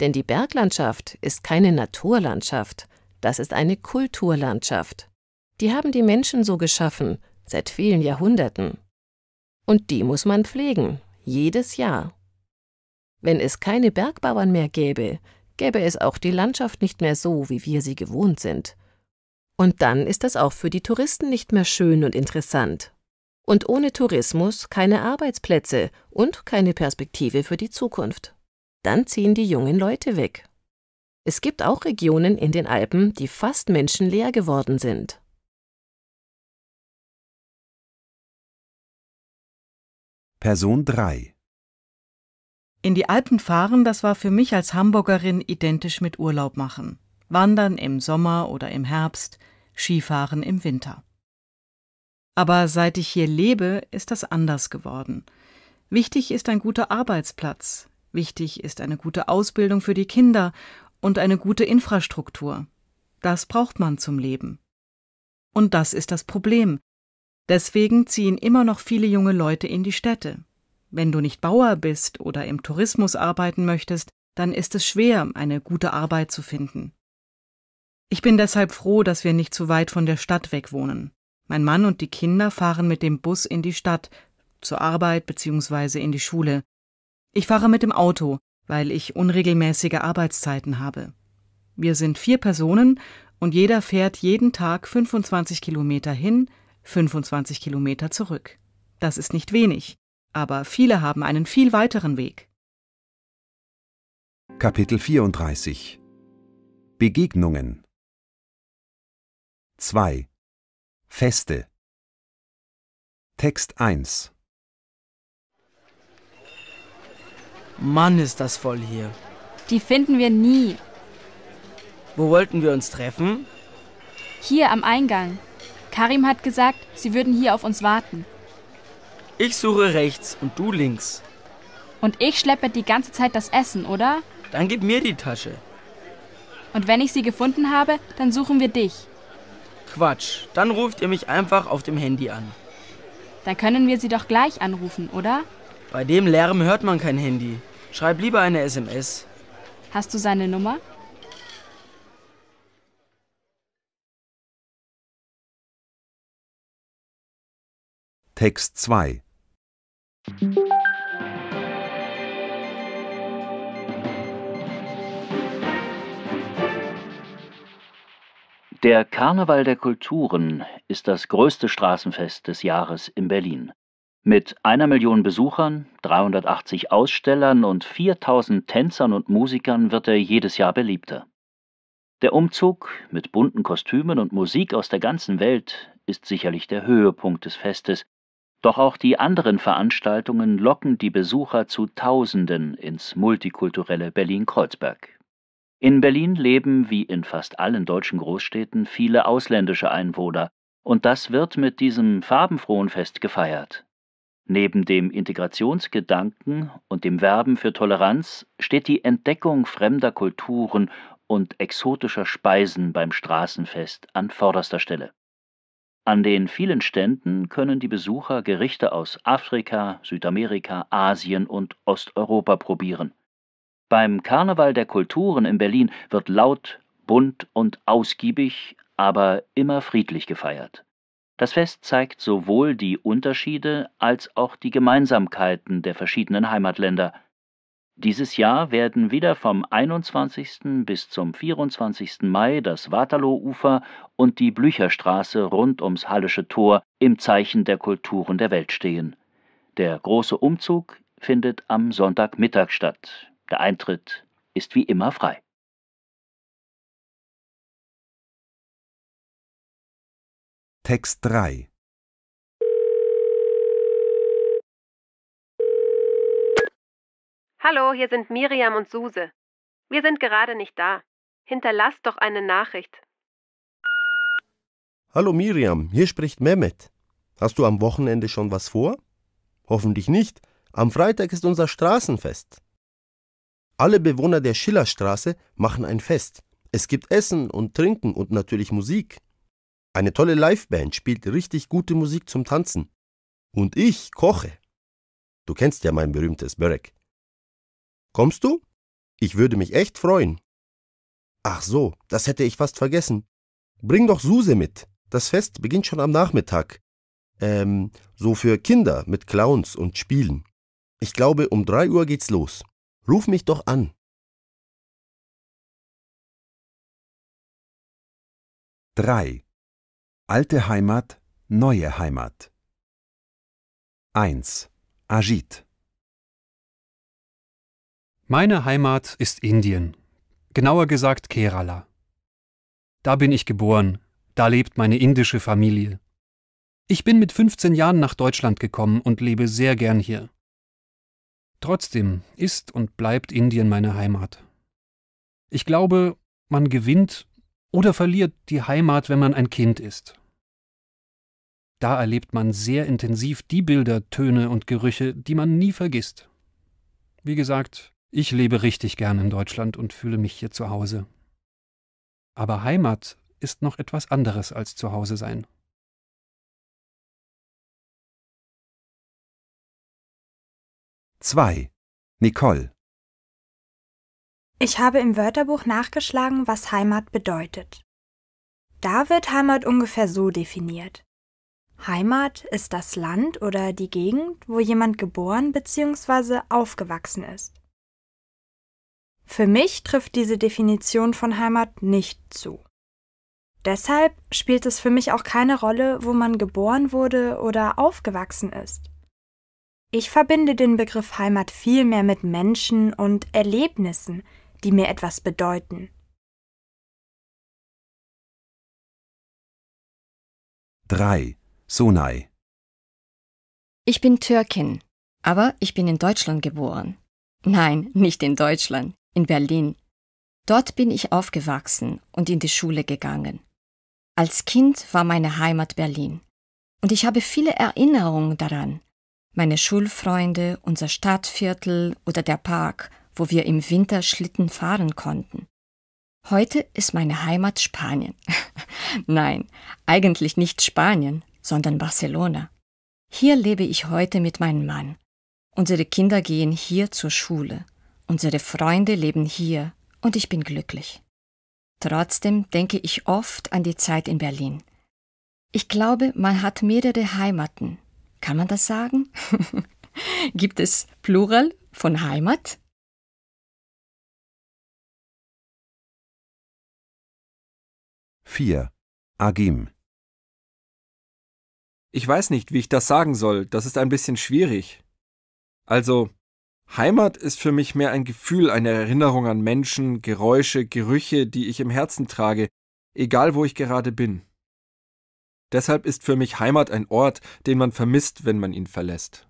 Denn die Berglandschaft ist keine Naturlandschaft, das ist eine Kulturlandschaft. Die haben die Menschen so geschaffen, seit vielen Jahrhunderten. Und die muss man pflegen, jedes Jahr. Wenn es keine Bergbauern mehr gäbe, gäbe es auch die Landschaft nicht mehr so, wie wir sie gewohnt sind. Und dann ist das auch für die Touristen nicht mehr schön und interessant und ohne Tourismus keine Arbeitsplätze und keine Perspektive für die Zukunft. Dann ziehen die jungen Leute weg. Es gibt auch Regionen in den Alpen, die fast menschenleer geworden sind. Person 3 In die Alpen fahren, das war für mich als Hamburgerin identisch mit Urlaub machen. Wandern im Sommer oder im Herbst, Skifahren im Winter. Aber seit ich hier lebe, ist das anders geworden. Wichtig ist ein guter Arbeitsplatz, wichtig ist eine gute Ausbildung für die Kinder und eine gute Infrastruktur. Das braucht man zum Leben. Und das ist das Problem. Deswegen ziehen immer noch viele junge Leute in die Städte. Wenn du nicht Bauer bist oder im Tourismus arbeiten möchtest, dann ist es schwer, eine gute Arbeit zu finden. Ich bin deshalb froh, dass wir nicht zu weit von der Stadt weg wohnen. Mein Mann und die Kinder fahren mit dem Bus in die Stadt, zur Arbeit bzw. in die Schule. Ich fahre mit dem Auto, weil ich unregelmäßige Arbeitszeiten habe. Wir sind vier Personen und jeder fährt jeden Tag 25 Kilometer hin, 25 Kilometer zurück. Das ist nicht wenig, aber viele haben einen viel weiteren Weg. Kapitel 34 Begegnungen 2 Feste Text 1 Mann, ist das voll hier. Die finden wir nie. Wo wollten wir uns treffen? Hier am Eingang. Karim hat gesagt, sie würden hier auf uns warten. Ich suche rechts und du links. Und ich schleppe die ganze Zeit das Essen, oder? Dann gib mir die Tasche. Und wenn ich sie gefunden habe, dann suchen wir dich. Quatsch, dann ruft ihr mich einfach auf dem Handy an. Dann können wir sie doch gleich anrufen, oder? Bei dem Lärm hört man kein Handy. Schreib lieber eine SMS. Hast du seine Nummer? Text 2 Der Karneval der Kulturen ist das größte Straßenfest des Jahres in Berlin. Mit einer Million Besuchern, 380 Ausstellern und 4000 Tänzern und Musikern wird er jedes Jahr beliebter. Der Umzug mit bunten Kostümen und Musik aus der ganzen Welt ist sicherlich der Höhepunkt des Festes, doch auch die anderen Veranstaltungen locken die Besucher zu Tausenden ins multikulturelle Berlin-Kreuzberg. In Berlin leben wie in fast allen deutschen Großstädten viele ausländische Einwohner, und das wird mit diesem farbenfrohen Fest gefeiert. Neben dem Integrationsgedanken und dem Werben für Toleranz steht die Entdeckung fremder Kulturen und exotischer Speisen beim Straßenfest an vorderster Stelle. An den vielen Ständen können die Besucher Gerichte aus Afrika, Südamerika, Asien und Osteuropa probieren. Beim Karneval der Kulturen in Berlin wird laut, bunt und ausgiebig, aber immer friedlich gefeiert. Das Fest zeigt sowohl die Unterschiede als auch die Gemeinsamkeiten der verschiedenen Heimatländer. Dieses Jahr werden wieder vom 21. bis zum 24. Mai das Waterloo-Ufer und die Blücherstraße rund ums Hallische Tor im Zeichen der Kulturen der Welt stehen. Der große Umzug findet am Sonntagmittag statt der Eintritt ist wie immer frei. Text 3 Hallo, hier sind Miriam und Suse. Wir sind gerade nicht da. Hinterlasst doch eine Nachricht. Hallo Miriam, hier spricht Mehmet. Hast du am Wochenende schon was vor? Hoffentlich nicht. Am Freitag ist unser Straßenfest. Alle Bewohner der Schillerstraße machen ein Fest. Es gibt Essen und Trinken und natürlich Musik. Eine tolle Liveband spielt richtig gute Musik zum Tanzen. Und ich koche. Du kennst ja mein berühmtes Börek. Kommst du? Ich würde mich echt freuen. Ach so, das hätte ich fast vergessen. Bring doch Suse mit. Das Fest beginnt schon am Nachmittag. Ähm, so für Kinder mit Clowns und Spielen. Ich glaube, um drei Uhr geht's los. Ruf mich doch an. Drei. Alte Heimat, neue Heimat. 1. Ajit. Meine Heimat ist Indien, genauer gesagt Kerala. Da bin ich geboren, da lebt meine indische Familie. Ich bin mit 15 Jahren nach Deutschland gekommen und lebe sehr gern hier. Trotzdem ist und bleibt Indien meine Heimat. Ich glaube, man gewinnt oder verliert die Heimat, wenn man ein Kind ist. Da erlebt man sehr intensiv die Bilder, Töne und Gerüche, die man nie vergisst. Wie gesagt, ich lebe richtig gern in Deutschland und fühle mich hier zu Hause. Aber Heimat ist noch etwas anderes als zu Hause sein. 2. Nicole Ich habe im Wörterbuch nachgeschlagen, was Heimat bedeutet. Da wird Heimat ungefähr so definiert. Heimat ist das Land oder die Gegend, wo jemand geboren bzw. aufgewachsen ist. Für mich trifft diese Definition von Heimat nicht zu. Deshalb spielt es für mich auch keine Rolle, wo man geboren wurde oder aufgewachsen ist. Ich verbinde den Begriff Heimat vielmehr mit Menschen und Erlebnissen, die mir etwas bedeuten. 3. Sonay Ich bin Türkin, aber ich bin in Deutschland geboren. Nein, nicht in Deutschland, in Berlin. Dort bin ich aufgewachsen und in die Schule gegangen. Als Kind war meine Heimat Berlin. Und ich habe viele Erinnerungen daran, meine Schulfreunde, unser Stadtviertel oder der Park, wo wir im Winter Schlitten fahren konnten. Heute ist meine Heimat Spanien. Nein, eigentlich nicht Spanien, sondern Barcelona. Hier lebe ich heute mit meinem Mann. Unsere Kinder gehen hier zur Schule. Unsere Freunde leben hier und ich bin glücklich. Trotzdem denke ich oft an die Zeit in Berlin. Ich glaube, man hat mehrere Heimaten, kann man das sagen? Gibt es Plural von Heimat? Vier. Agim. Ich weiß nicht, wie ich das sagen soll, das ist ein bisschen schwierig. Also, Heimat ist für mich mehr ein Gefühl, eine Erinnerung an Menschen, Geräusche, Gerüche, die ich im Herzen trage, egal wo ich gerade bin. Deshalb ist für mich Heimat ein Ort, den man vermisst, wenn man ihn verlässt.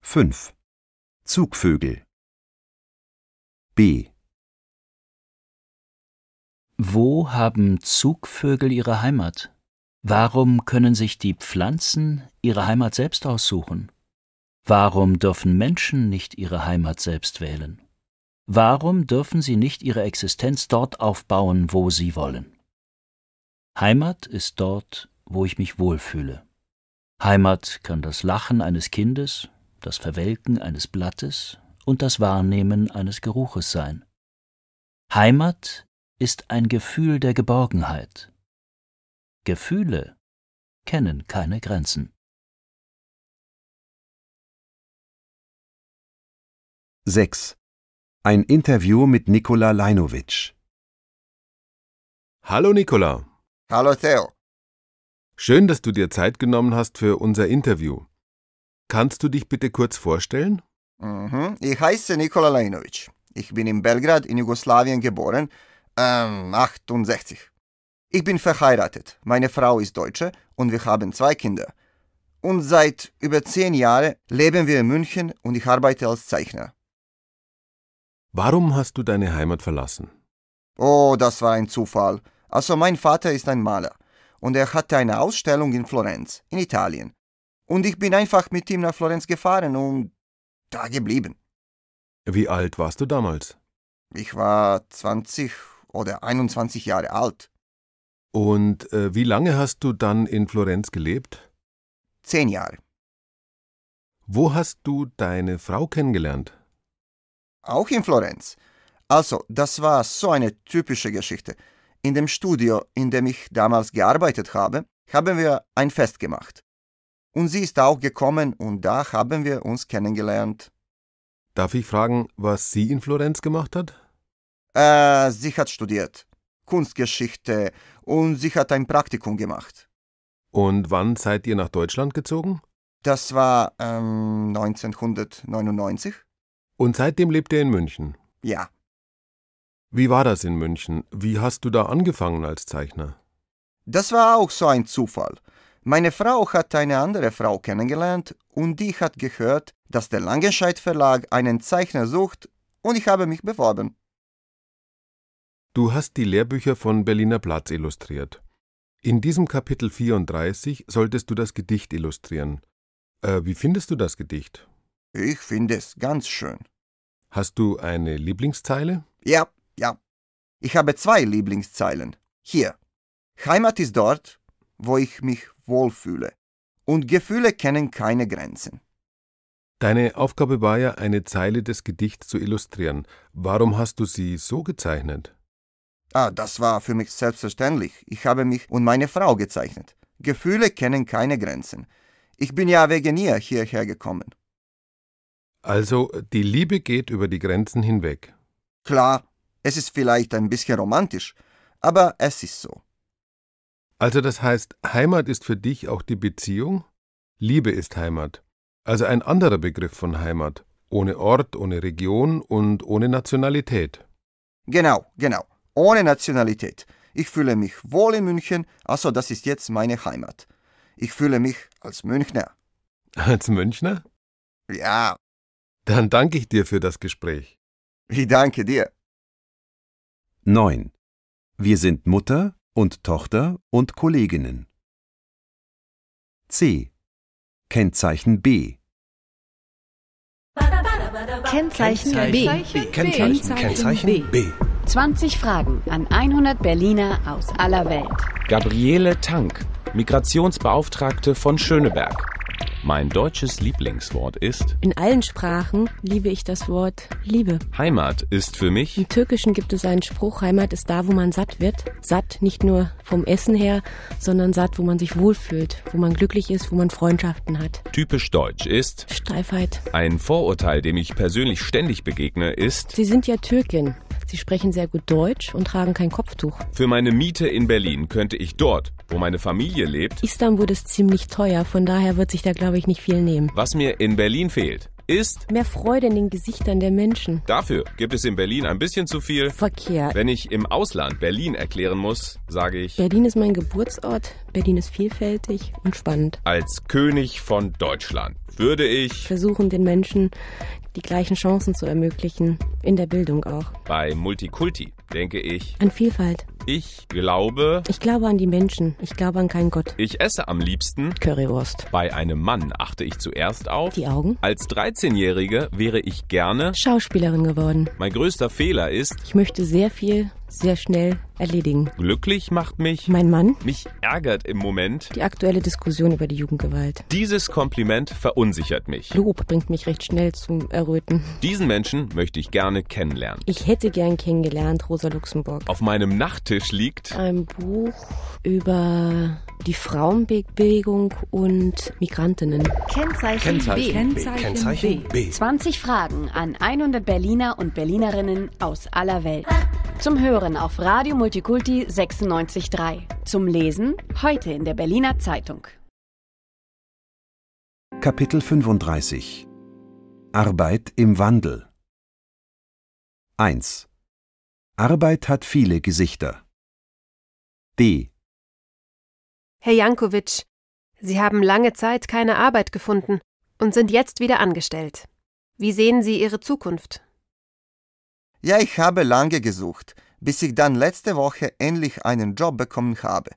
Fünf Zugvögel B Wo haben Zugvögel ihre Heimat? Warum können sich die Pflanzen ihre Heimat selbst aussuchen? Warum dürfen Menschen nicht ihre Heimat selbst wählen? Warum dürfen sie nicht ihre Existenz dort aufbauen, wo sie wollen? Heimat ist dort, wo ich mich wohlfühle. Heimat kann das Lachen eines Kindes, das Verwelken eines Blattes und das Wahrnehmen eines Geruches sein. Heimat ist ein Gefühl der Geborgenheit. Gefühle kennen keine Grenzen. Sechs. Ein Interview mit Nikola Leinovic. Hallo Nikola. Hallo Theo. Schön, dass du dir Zeit genommen hast für unser Interview. Kannst du dich bitte kurz vorstellen? Mhm. Ich heiße Nikola Leinovic. Ich bin in Belgrad in Jugoslawien geboren, ähm, 68. Ich bin verheiratet, meine Frau ist Deutsche und wir haben zwei Kinder. Und seit über zehn Jahren leben wir in München und ich arbeite als Zeichner. Warum hast du deine Heimat verlassen? Oh, das war ein Zufall. Also mein Vater ist ein Maler und er hatte eine Ausstellung in Florenz, in Italien. Und ich bin einfach mit ihm nach Florenz gefahren und da geblieben. Wie alt warst du damals? Ich war 20 oder 21 Jahre alt. Und äh, wie lange hast du dann in Florenz gelebt? Zehn Jahre. Wo hast du deine Frau kennengelernt? auch in Florenz. Also, das war so eine typische Geschichte. In dem Studio, in dem ich damals gearbeitet habe, haben wir ein Fest gemacht. Und sie ist auch gekommen und da haben wir uns kennengelernt. Darf ich fragen, was sie in Florenz gemacht hat? Äh, sie hat studiert. Kunstgeschichte und sie hat ein Praktikum gemacht. Und wann seid ihr nach Deutschland gezogen? Das war ähm, 1999. Und seitdem lebt er in München? Ja. Wie war das in München? Wie hast du da angefangen als Zeichner? Das war auch so ein Zufall. Meine Frau hat eine andere Frau kennengelernt und die hat gehört, dass der Langenscheidt Verlag einen Zeichner sucht und ich habe mich beworben. Du hast die Lehrbücher von Berliner Platz illustriert. In diesem Kapitel 34 solltest du das Gedicht illustrieren. Äh, wie findest du das Gedicht? Ich finde es ganz schön. Hast du eine Lieblingszeile? Ja, ja. Ich habe zwei Lieblingszeilen. Hier. Heimat ist dort, wo ich mich wohlfühle. Und Gefühle kennen keine Grenzen. Deine Aufgabe war ja, eine Zeile des Gedichts zu illustrieren. Warum hast du sie so gezeichnet? Ah, das war für mich selbstverständlich. Ich habe mich und meine Frau gezeichnet. Gefühle kennen keine Grenzen. Ich bin ja wegen ihr hierher gekommen. Also die Liebe geht über die Grenzen hinweg. Klar, es ist vielleicht ein bisschen romantisch, aber es ist so. Also das heißt, Heimat ist für dich auch die Beziehung? Liebe ist Heimat. Also ein anderer Begriff von Heimat, ohne Ort, ohne Region und ohne Nationalität. Genau, genau, ohne Nationalität. Ich fühle mich wohl in München, also das ist jetzt meine Heimat. Ich fühle mich als Münchner. Als Münchner? Ja, dann danke ich dir für das Gespräch. Ich danke dir. 9. Wir sind Mutter und Tochter und Kolleginnen. C. Kennzeichen B. Kennzeichen B. Kennzeichen, Kennzeichen B. B. 20 Fragen an 100 Berliner aus aller Welt. Gabriele Tank, Migrationsbeauftragte von Schöneberg. Mein deutsches Lieblingswort ist. In allen Sprachen liebe ich das Wort Liebe. Heimat ist für mich. Im Türkischen gibt es einen Spruch, Heimat ist da, wo man satt wird. Satt nicht nur vom Essen her, sondern satt, wo man sich wohlfühlt, wo man glücklich ist, wo man Freundschaften hat. Typisch deutsch ist. Streifheit. Ein Vorurteil, dem ich persönlich ständig begegne, ist. Sie sind ja Türkin die sprechen sehr gut Deutsch und tragen kein Kopftuch. Für meine Miete in Berlin könnte ich dort, wo meine Familie lebt. Istanbul ist ziemlich teuer, von daher wird sich da, glaube ich, nicht viel nehmen. Was mir in Berlin fehlt, ist mehr Freude in den Gesichtern der Menschen. Dafür gibt es in Berlin ein bisschen zu viel Verkehr. Wenn ich im Ausland Berlin erklären muss, sage ich Berlin ist mein Geburtsort, Berlin ist vielfältig und spannend. Als König von Deutschland würde ich versuchen den Menschen die gleichen Chancen zu ermöglichen, in der Bildung auch. Bei Multikulti denke ich. An Vielfalt. Ich glaube. Ich glaube an die Menschen. Ich glaube an keinen Gott. Ich esse am liebsten Currywurst. Bei einem Mann achte ich zuerst auf die Augen. Als 13-Jährige wäre ich gerne Schauspielerin geworden. Mein größter Fehler ist. Ich möchte sehr viel sehr schnell erledigen. Glücklich macht mich. Mein Mann. Mich ärgert im Moment. Die aktuelle Diskussion über die Jugendgewalt. Dieses Kompliment verunsichert mich. Lob bringt mich recht schnell zum Erröten. Diesen Menschen möchte ich gerne kennenlernen. Ich hätte gern kennengelernt Rosa Luxemburg. Auf meinem Nachttisch liegt ein Buch über die Frauenbewegung und Migrantinnen. Kennzeichen, Kennzeichen, B. Kennzeichen, Kennzeichen B. 20 Fragen an 100 Berliner und Berlinerinnen aus aller Welt. Zum Hören auf Radio Multikulti 96.3. Zum Lesen heute in der Berliner Zeitung. Kapitel 35 Arbeit im Wandel 1. Arbeit hat viele Gesichter. D. Herr Jankovic, Sie haben lange Zeit keine Arbeit gefunden und sind jetzt wieder angestellt. Wie sehen Sie Ihre Zukunft? Ja, ich habe lange gesucht, bis ich dann letzte Woche endlich einen Job bekommen habe.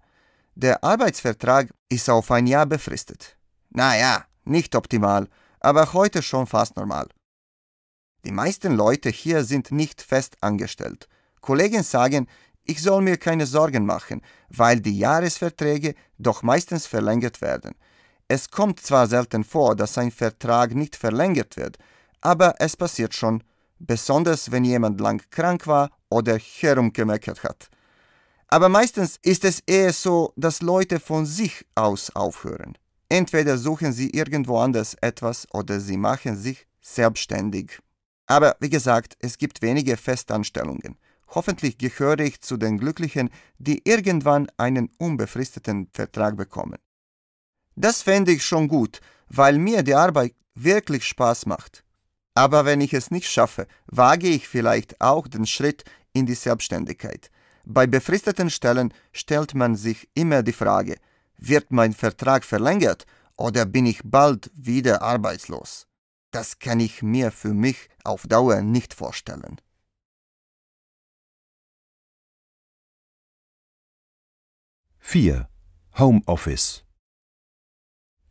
Der Arbeitsvertrag ist auf ein Jahr befristet. Naja, nicht optimal, aber heute schon fast normal. Die meisten Leute hier sind nicht fest angestellt. Kollegen sagen, ich soll mir keine Sorgen machen, weil die Jahresverträge doch meistens verlängert werden. Es kommt zwar selten vor, dass ein Vertrag nicht verlängert wird, aber es passiert schon, besonders wenn jemand lang krank war oder herumgemeckert hat. Aber meistens ist es eher so, dass Leute von sich aus aufhören. Entweder suchen sie irgendwo anders etwas oder sie machen sich selbstständig. Aber wie gesagt, es gibt wenige Festanstellungen hoffentlich gehöre ich zu den Glücklichen, die irgendwann einen unbefristeten Vertrag bekommen. Das fände ich schon gut, weil mir die Arbeit wirklich Spaß macht. Aber wenn ich es nicht schaffe, wage ich vielleicht auch den Schritt in die Selbstständigkeit. Bei befristeten Stellen stellt man sich immer die Frage, wird mein Vertrag verlängert oder bin ich bald wieder arbeitslos? Das kann ich mir für mich auf Dauer nicht vorstellen. 4. Homeoffice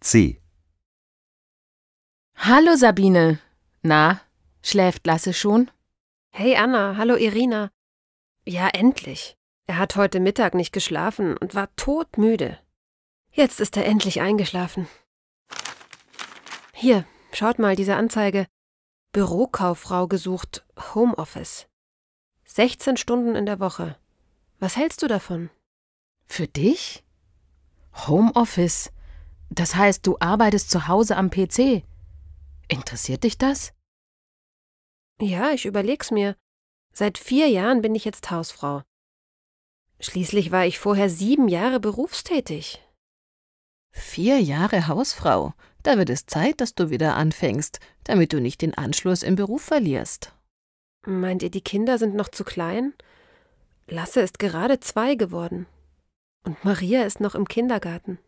C. Hallo Sabine. Na, schläft Lasse schon? Hey Anna, hallo Irina. Ja, endlich. Er hat heute Mittag nicht geschlafen und war todmüde. Jetzt ist er endlich eingeschlafen. Hier, schaut mal diese Anzeige. Bürokauffrau gesucht, Homeoffice. 16 Stunden in der Woche. Was hältst du davon? Für dich? Homeoffice. Das heißt, du arbeitest zu Hause am PC. Interessiert dich das? Ja, ich überleg's mir. Seit vier Jahren bin ich jetzt Hausfrau. Schließlich war ich vorher sieben Jahre berufstätig. Vier Jahre Hausfrau. Da wird es Zeit, dass du wieder anfängst, damit du nicht den Anschluss im Beruf verlierst. Meint ihr, die Kinder sind noch zu klein? Lasse ist gerade zwei geworden. Und Maria ist noch im Kindergarten.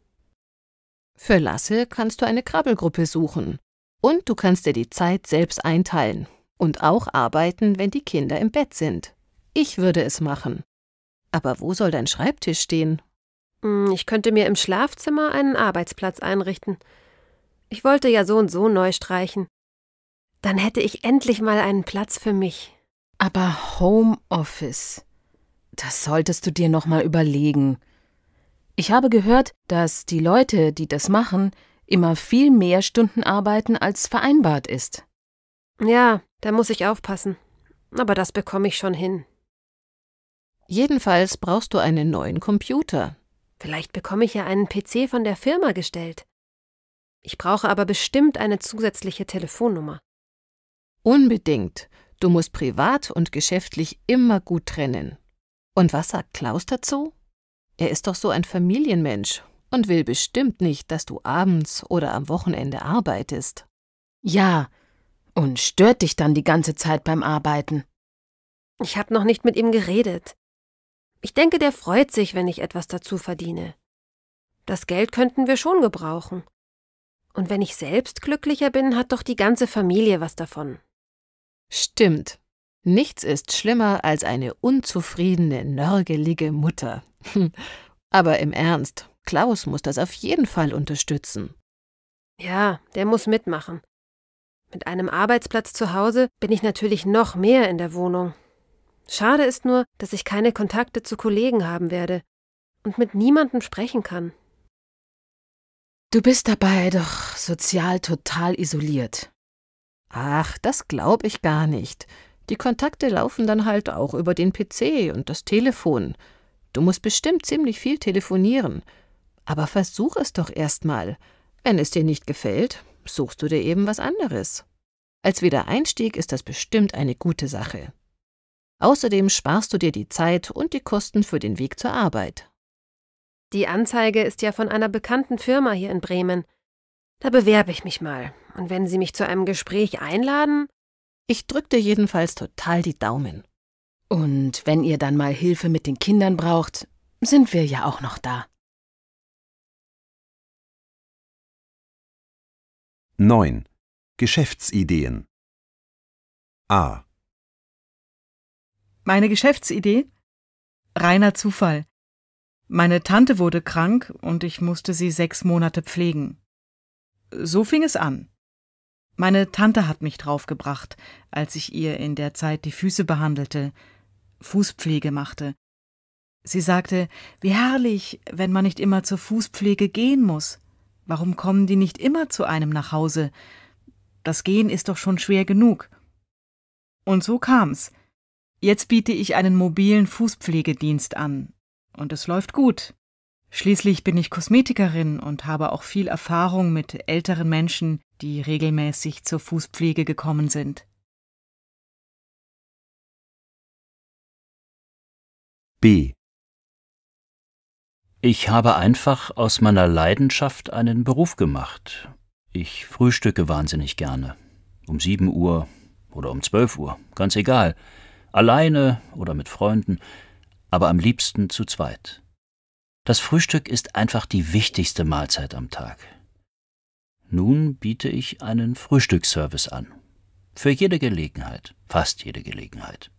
Für Lasse kannst du eine Krabbelgruppe suchen. Und du kannst dir die Zeit selbst einteilen und auch arbeiten, wenn die Kinder im Bett sind. Ich würde es machen. Aber wo soll dein Schreibtisch stehen? Hm, ich könnte mir im Schlafzimmer einen Arbeitsplatz einrichten. Ich wollte ja so und so neu streichen. Dann hätte ich endlich mal einen Platz für mich. Aber Homeoffice. Das solltest du dir noch mal überlegen. Ich habe gehört, dass die Leute, die das machen, immer viel mehr Stunden arbeiten, als vereinbart ist. Ja, da muss ich aufpassen. Aber das bekomme ich schon hin. Jedenfalls brauchst du einen neuen Computer. Vielleicht bekomme ich ja einen PC von der Firma gestellt. Ich brauche aber bestimmt eine zusätzliche Telefonnummer. Unbedingt. Du musst privat und geschäftlich immer gut trennen. Und was sagt Klaus dazu? Er ist doch so ein Familienmensch und will bestimmt nicht, dass du abends oder am Wochenende arbeitest. Ja, und stört dich dann die ganze Zeit beim Arbeiten. Ich habe noch nicht mit ihm geredet. Ich denke, der freut sich, wenn ich etwas dazu verdiene. Das Geld könnten wir schon gebrauchen. Und wenn ich selbst glücklicher bin, hat doch die ganze Familie was davon. Stimmt. Nichts ist schlimmer als eine unzufriedene, nörgelige Mutter. Aber im Ernst, Klaus muss das auf jeden Fall unterstützen. Ja, der muss mitmachen. Mit einem Arbeitsplatz zu Hause bin ich natürlich noch mehr in der Wohnung. Schade ist nur, dass ich keine Kontakte zu Kollegen haben werde und mit niemandem sprechen kann. Du bist dabei doch sozial total isoliert. Ach, das glaube ich gar nicht. Die Kontakte laufen dann halt auch über den PC und das Telefon. Du musst bestimmt ziemlich viel telefonieren. Aber versuch es doch erstmal. Wenn es dir nicht gefällt, suchst du dir eben was anderes. Als Wiedereinstieg ist das bestimmt eine gute Sache. Außerdem sparst du dir die Zeit und die Kosten für den Weg zur Arbeit. Die Anzeige ist ja von einer bekannten Firma hier in Bremen. Da bewerbe ich mich mal. Und wenn Sie mich zu einem Gespräch einladen, ich drückte jedenfalls total die Daumen. Und wenn ihr dann mal Hilfe mit den Kindern braucht, sind wir ja auch noch da. 9. Geschäftsideen A. Meine Geschäftsidee? Reiner Zufall. Meine Tante wurde krank und ich musste sie sechs Monate pflegen. So fing es an. Meine Tante hat mich draufgebracht, als ich ihr in der Zeit die Füße behandelte, Fußpflege machte. Sie sagte, wie herrlich, wenn man nicht immer zur Fußpflege gehen muss. Warum kommen die nicht immer zu einem nach Hause? Das Gehen ist doch schon schwer genug. Und so kam's. Jetzt biete ich einen mobilen Fußpflegedienst an. Und es läuft gut. Schließlich bin ich Kosmetikerin und habe auch viel Erfahrung mit älteren Menschen, die regelmäßig zur Fußpflege gekommen sind. B. Ich habe einfach aus meiner Leidenschaft einen Beruf gemacht. Ich frühstücke wahnsinnig gerne. Um 7 Uhr oder um 12 Uhr, ganz egal. Alleine oder mit Freunden, aber am liebsten zu zweit. Das Frühstück ist einfach die wichtigste Mahlzeit am Tag. Nun biete ich einen Frühstücksservice an. Für jede Gelegenheit, fast jede Gelegenheit.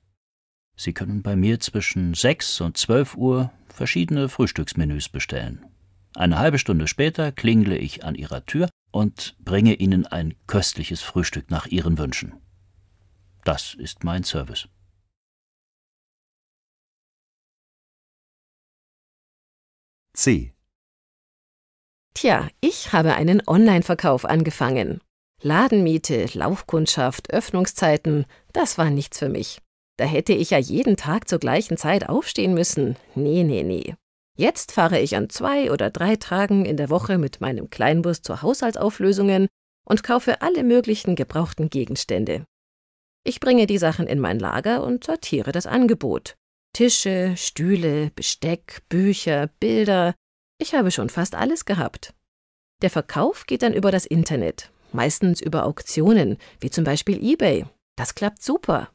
Sie können bei mir zwischen 6 und 12 Uhr verschiedene Frühstücksmenüs bestellen. Eine halbe Stunde später klingle ich an Ihrer Tür und bringe Ihnen ein köstliches Frühstück nach Ihren Wünschen. Das ist mein Service. C. Tja, ich habe einen Online-Verkauf angefangen. Ladenmiete, Laufkundschaft, Öffnungszeiten, das war nichts für mich. Da hätte ich ja jeden Tag zur gleichen Zeit aufstehen müssen. Nee, nee, nee. Jetzt fahre ich an zwei oder drei Tagen in der Woche mit meinem Kleinbus zu Haushaltsauflösungen und kaufe alle möglichen gebrauchten Gegenstände. Ich bringe die Sachen in mein Lager und sortiere das Angebot. Tische, Stühle, Besteck, Bücher, Bilder, ich habe schon fast alles gehabt. Der Verkauf geht dann über das Internet, meistens über Auktionen, wie zum Beispiel eBay. Das klappt super.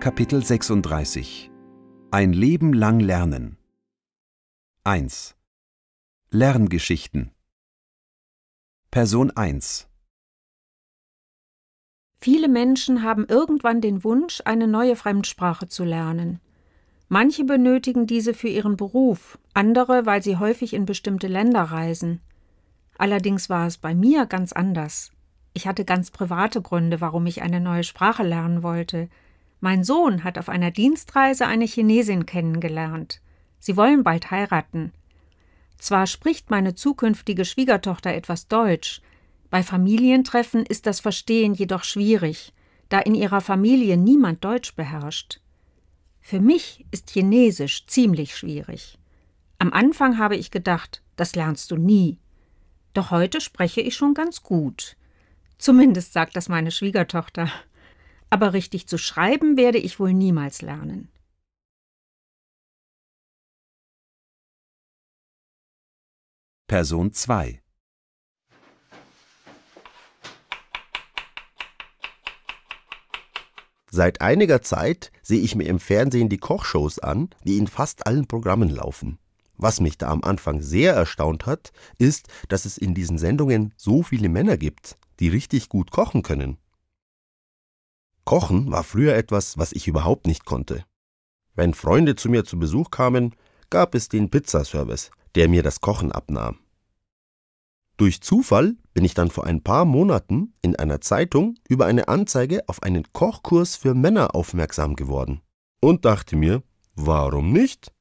Kapitel 36 Ein Leben lang Lernen 1 Lerngeschichten Person 1 Viele Menschen haben irgendwann den Wunsch, eine neue Fremdsprache zu lernen. Manche benötigen diese für ihren Beruf, andere, weil sie häufig in bestimmte Länder reisen. Allerdings war es bei mir ganz anders. Ich hatte ganz private Gründe, warum ich eine neue Sprache lernen wollte. Mein Sohn hat auf einer Dienstreise eine Chinesin kennengelernt. Sie wollen bald heiraten. Zwar spricht meine zukünftige Schwiegertochter etwas Deutsch, bei Familientreffen ist das Verstehen jedoch schwierig, da in ihrer Familie niemand Deutsch beherrscht. Für mich ist Chinesisch ziemlich schwierig. Am Anfang habe ich gedacht, das lernst du nie. Doch heute spreche ich schon ganz gut. Zumindest sagt das meine Schwiegertochter. Aber richtig zu schreiben werde ich wohl niemals lernen. Person 2 Seit einiger Zeit sehe ich mir im Fernsehen die Kochshows an, die in fast allen Programmen laufen. Was mich da am Anfang sehr erstaunt hat, ist, dass es in diesen Sendungen so viele Männer gibt, die richtig gut kochen können. Kochen war früher etwas, was ich überhaupt nicht konnte. Wenn Freunde zu mir zu Besuch kamen, gab es den Pizzaservice, der mir das Kochen abnahm. Durch Zufall bin ich dann vor ein paar Monaten in einer Zeitung über eine Anzeige auf einen Kochkurs für Männer aufmerksam geworden und dachte mir, warum nicht?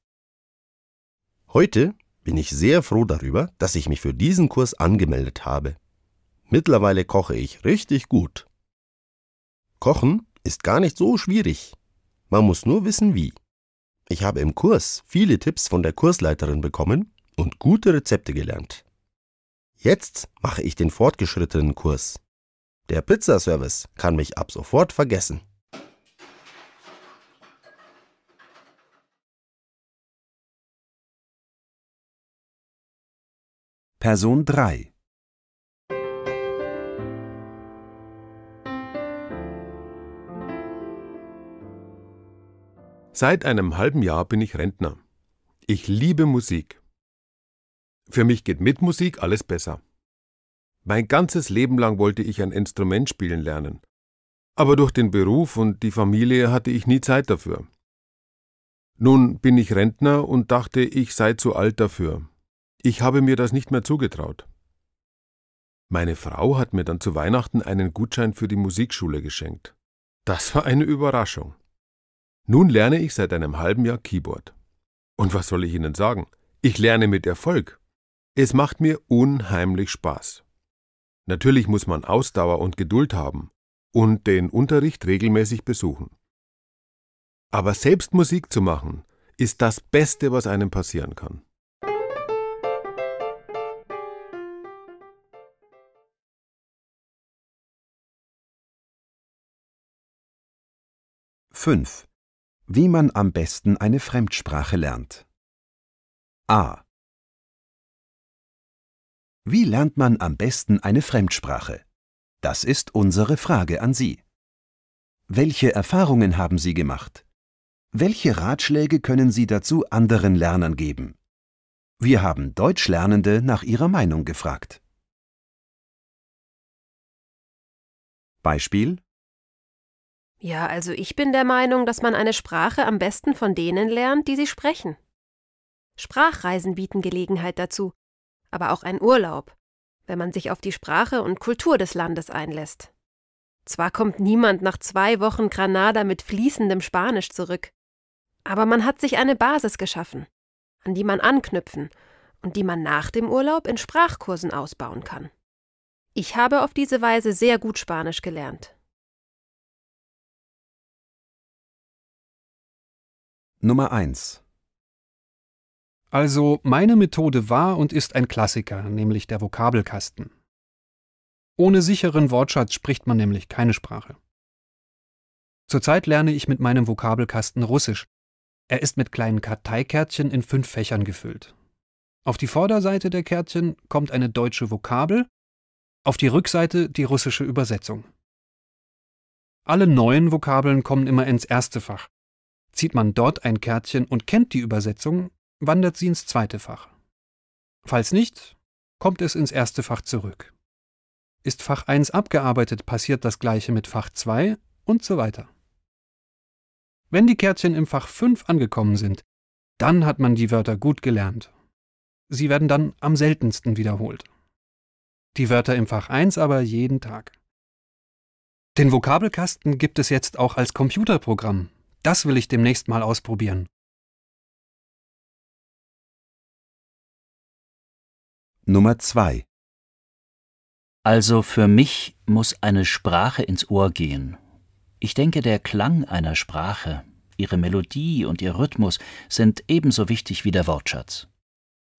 Heute bin ich sehr froh darüber, dass ich mich für diesen Kurs angemeldet habe. Mittlerweile koche ich richtig gut. Kochen ist gar nicht so schwierig. Man muss nur wissen, wie. Ich habe im Kurs viele Tipps von der Kursleiterin bekommen und gute Rezepte gelernt. Jetzt mache ich den fortgeschrittenen Kurs. Der Pizzaservice kann mich ab sofort vergessen. Person 3 Seit einem halben Jahr bin ich Rentner. Ich liebe Musik. Für mich geht mit Musik alles besser. Mein ganzes Leben lang wollte ich ein Instrument spielen lernen. Aber durch den Beruf und die Familie hatte ich nie Zeit dafür. Nun bin ich Rentner und dachte, ich sei zu alt dafür. Ich habe mir das nicht mehr zugetraut. Meine Frau hat mir dann zu Weihnachten einen Gutschein für die Musikschule geschenkt. Das war eine Überraschung. Nun lerne ich seit einem halben Jahr Keyboard. Und was soll ich Ihnen sagen? Ich lerne mit Erfolg. Es macht mir unheimlich Spaß. Natürlich muss man Ausdauer und Geduld haben und den Unterricht regelmäßig besuchen. Aber selbst Musik zu machen, ist das Beste, was einem passieren kann. Fünf. Wie man am besten eine Fremdsprache lernt. A. Wie lernt man am besten eine Fremdsprache? Das ist unsere Frage an Sie. Welche Erfahrungen haben Sie gemacht? Welche Ratschläge können Sie dazu anderen Lernern geben? Wir haben Deutschlernende nach ihrer Meinung gefragt. Beispiel Ja, also ich bin der Meinung, dass man eine Sprache am besten von denen lernt, die sie sprechen. Sprachreisen bieten Gelegenheit dazu, aber auch ein Urlaub, wenn man sich auf die Sprache und Kultur des Landes einlässt. Zwar kommt niemand nach zwei Wochen Granada mit fließendem Spanisch zurück, aber man hat sich eine Basis geschaffen, an die man anknüpfen und die man nach dem Urlaub in Sprachkursen ausbauen kann. Ich habe auf diese Weise sehr gut Spanisch gelernt. Nummer 1 also meine Methode war und ist ein Klassiker, nämlich der Vokabelkasten. Ohne sicheren Wortschatz spricht man nämlich keine Sprache. Zurzeit lerne ich mit meinem Vokabelkasten Russisch. Er ist mit kleinen Karteikärtchen in fünf Fächern gefüllt. Auf die Vorderseite der Kärtchen kommt eine deutsche Vokabel, auf die Rückseite die russische Übersetzung. Alle neuen Vokabeln kommen immer ins erste Fach. Zieht man dort ein Kärtchen und kennt die Übersetzung, wandert sie ins zweite Fach. Falls nicht, kommt es ins erste Fach zurück. Ist Fach 1 abgearbeitet, passiert das gleiche mit Fach 2 und so weiter. Wenn die Kärtchen im Fach 5 angekommen sind, dann hat man die Wörter gut gelernt. Sie werden dann am seltensten wiederholt. Die Wörter im Fach 1 aber jeden Tag. Den Vokabelkasten gibt es jetzt auch als Computerprogramm. Das will ich demnächst mal ausprobieren. Nummer 2 Also für mich muss eine Sprache ins Ohr gehen. Ich denke, der Klang einer Sprache, ihre Melodie und ihr Rhythmus sind ebenso wichtig wie der Wortschatz.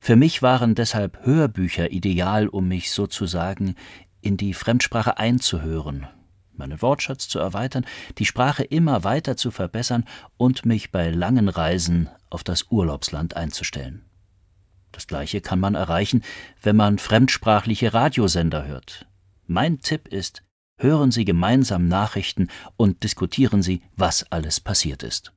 Für mich waren deshalb Hörbücher ideal, um mich sozusagen in die Fremdsprache einzuhören, meinen Wortschatz zu erweitern, die Sprache immer weiter zu verbessern und mich bei langen Reisen auf das Urlaubsland einzustellen. Das gleiche kann man erreichen, wenn man fremdsprachliche Radiosender hört. Mein Tipp ist, hören Sie gemeinsam Nachrichten und diskutieren Sie, was alles passiert ist.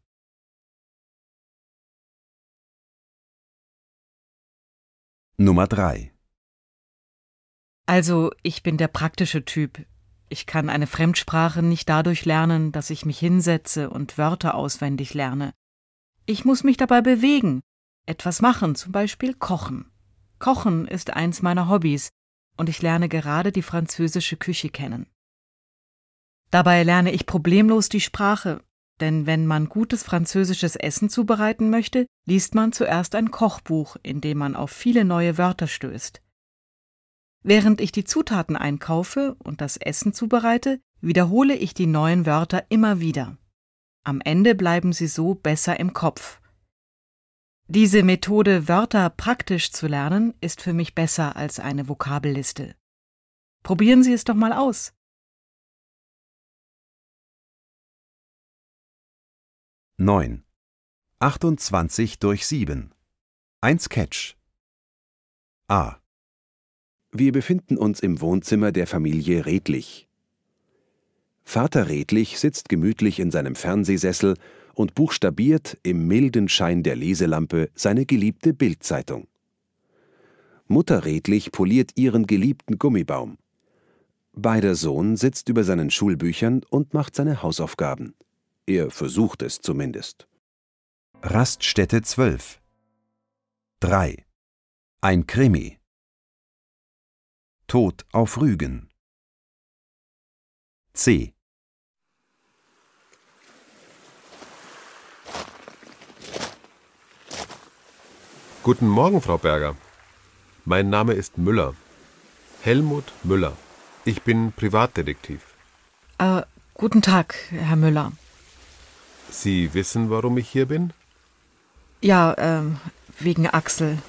Nummer 3 Also, ich bin der praktische Typ. Ich kann eine Fremdsprache nicht dadurch lernen, dass ich mich hinsetze und Wörter auswendig lerne. Ich muss mich dabei bewegen etwas machen, zum Beispiel kochen. Kochen ist eins meiner Hobbys und ich lerne gerade die französische Küche kennen. Dabei lerne ich problemlos die Sprache, denn wenn man gutes französisches Essen zubereiten möchte, liest man zuerst ein Kochbuch, in dem man auf viele neue Wörter stößt. Während ich die Zutaten einkaufe und das Essen zubereite, wiederhole ich die neuen Wörter immer wieder. Am Ende bleiben sie so besser im Kopf. Diese Methode, Wörter praktisch zu lernen, ist für mich besser als eine Vokabelliste. Probieren Sie es doch mal aus. Neun. 28 durch 7. Ein Sketch. A. Wir befinden uns im Wohnzimmer der Familie Redlich. Vater Redlich sitzt gemütlich in seinem Fernsehsessel und buchstabiert im milden Schein der Leselampe seine geliebte Bildzeitung. Mutter redlich poliert ihren geliebten Gummibaum. Beider Sohn sitzt über seinen Schulbüchern und macht seine Hausaufgaben. Er versucht es zumindest. Raststätte 12 3. Ein Krimi Tod auf Rügen C. Guten Morgen, Frau Berger. Mein Name ist Müller. Helmut Müller. Ich bin Privatdetektiv. Äh, guten Tag, Herr Müller. Sie wissen, warum ich hier bin? Ja, äh, wegen Axel.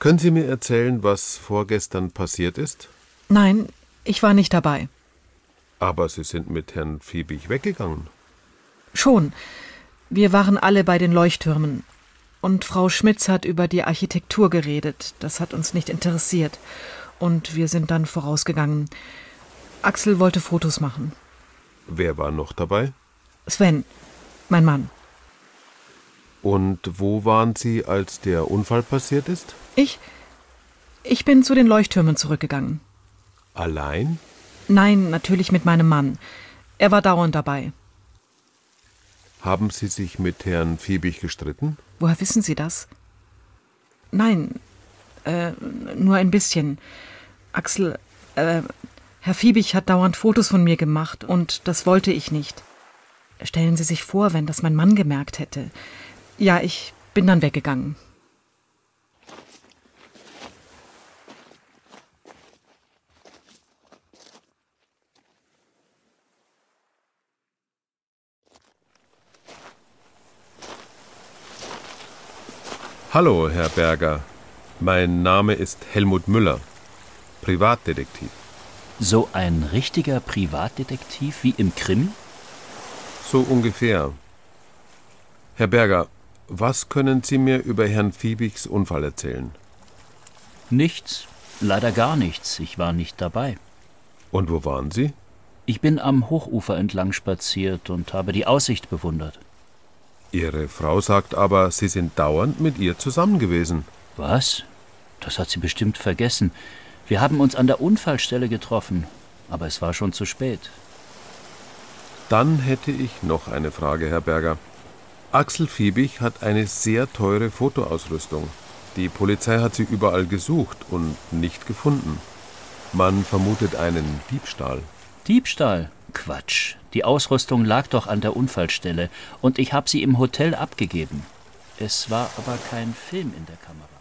Können Sie mir erzählen, was vorgestern passiert ist? Nein, ich war nicht dabei. Aber Sie sind mit Herrn Fiebig weggegangen. Schon. Wir waren alle bei den Leuchttürmen. Und Frau Schmitz hat über die Architektur geredet. Das hat uns nicht interessiert. Und wir sind dann vorausgegangen. Axel wollte Fotos machen. Wer war noch dabei? Sven, mein Mann. Und wo waren Sie, als der Unfall passiert ist? Ich. Ich bin zu den Leuchttürmen zurückgegangen. Allein? Nein, natürlich mit meinem Mann. Er war dauernd dabei. Haben Sie sich mit Herrn Fiebig gestritten? Woher wissen Sie das? Nein, äh, nur ein bisschen. Axel, äh, Herr Fiebig hat dauernd Fotos von mir gemacht und das wollte ich nicht. Stellen Sie sich vor, wenn das mein Mann gemerkt hätte. Ja, ich bin dann weggegangen. Hallo, Herr Berger. Mein Name ist Helmut Müller, Privatdetektiv. So ein richtiger Privatdetektiv wie im Krimi? So ungefähr. Herr Berger, was können Sie mir über Herrn Fiebigs Unfall erzählen? Nichts, leider gar nichts. Ich war nicht dabei. Und wo waren Sie? Ich bin am Hochufer entlang spaziert und habe die Aussicht bewundert. Ihre Frau sagt aber, Sie sind dauernd mit ihr zusammen gewesen. Was? Das hat sie bestimmt vergessen. Wir haben uns an der Unfallstelle getroffen, aber es war schon zu spät. Dann hätte ich noch eine Frage, Herr Berger. Axel Fiebig hat eine sehr teure Fotoausrüstung. Die Polizei hat sie überall gesucht und nicht gefunden. Man vermutet einen Diebstahl. Diebstahl? Quatsch. Die Ausrüstung lag doch an der Unfallstelle und ich habe sie im Hotel abgegeben. Es war aber kein Film in der Kamera.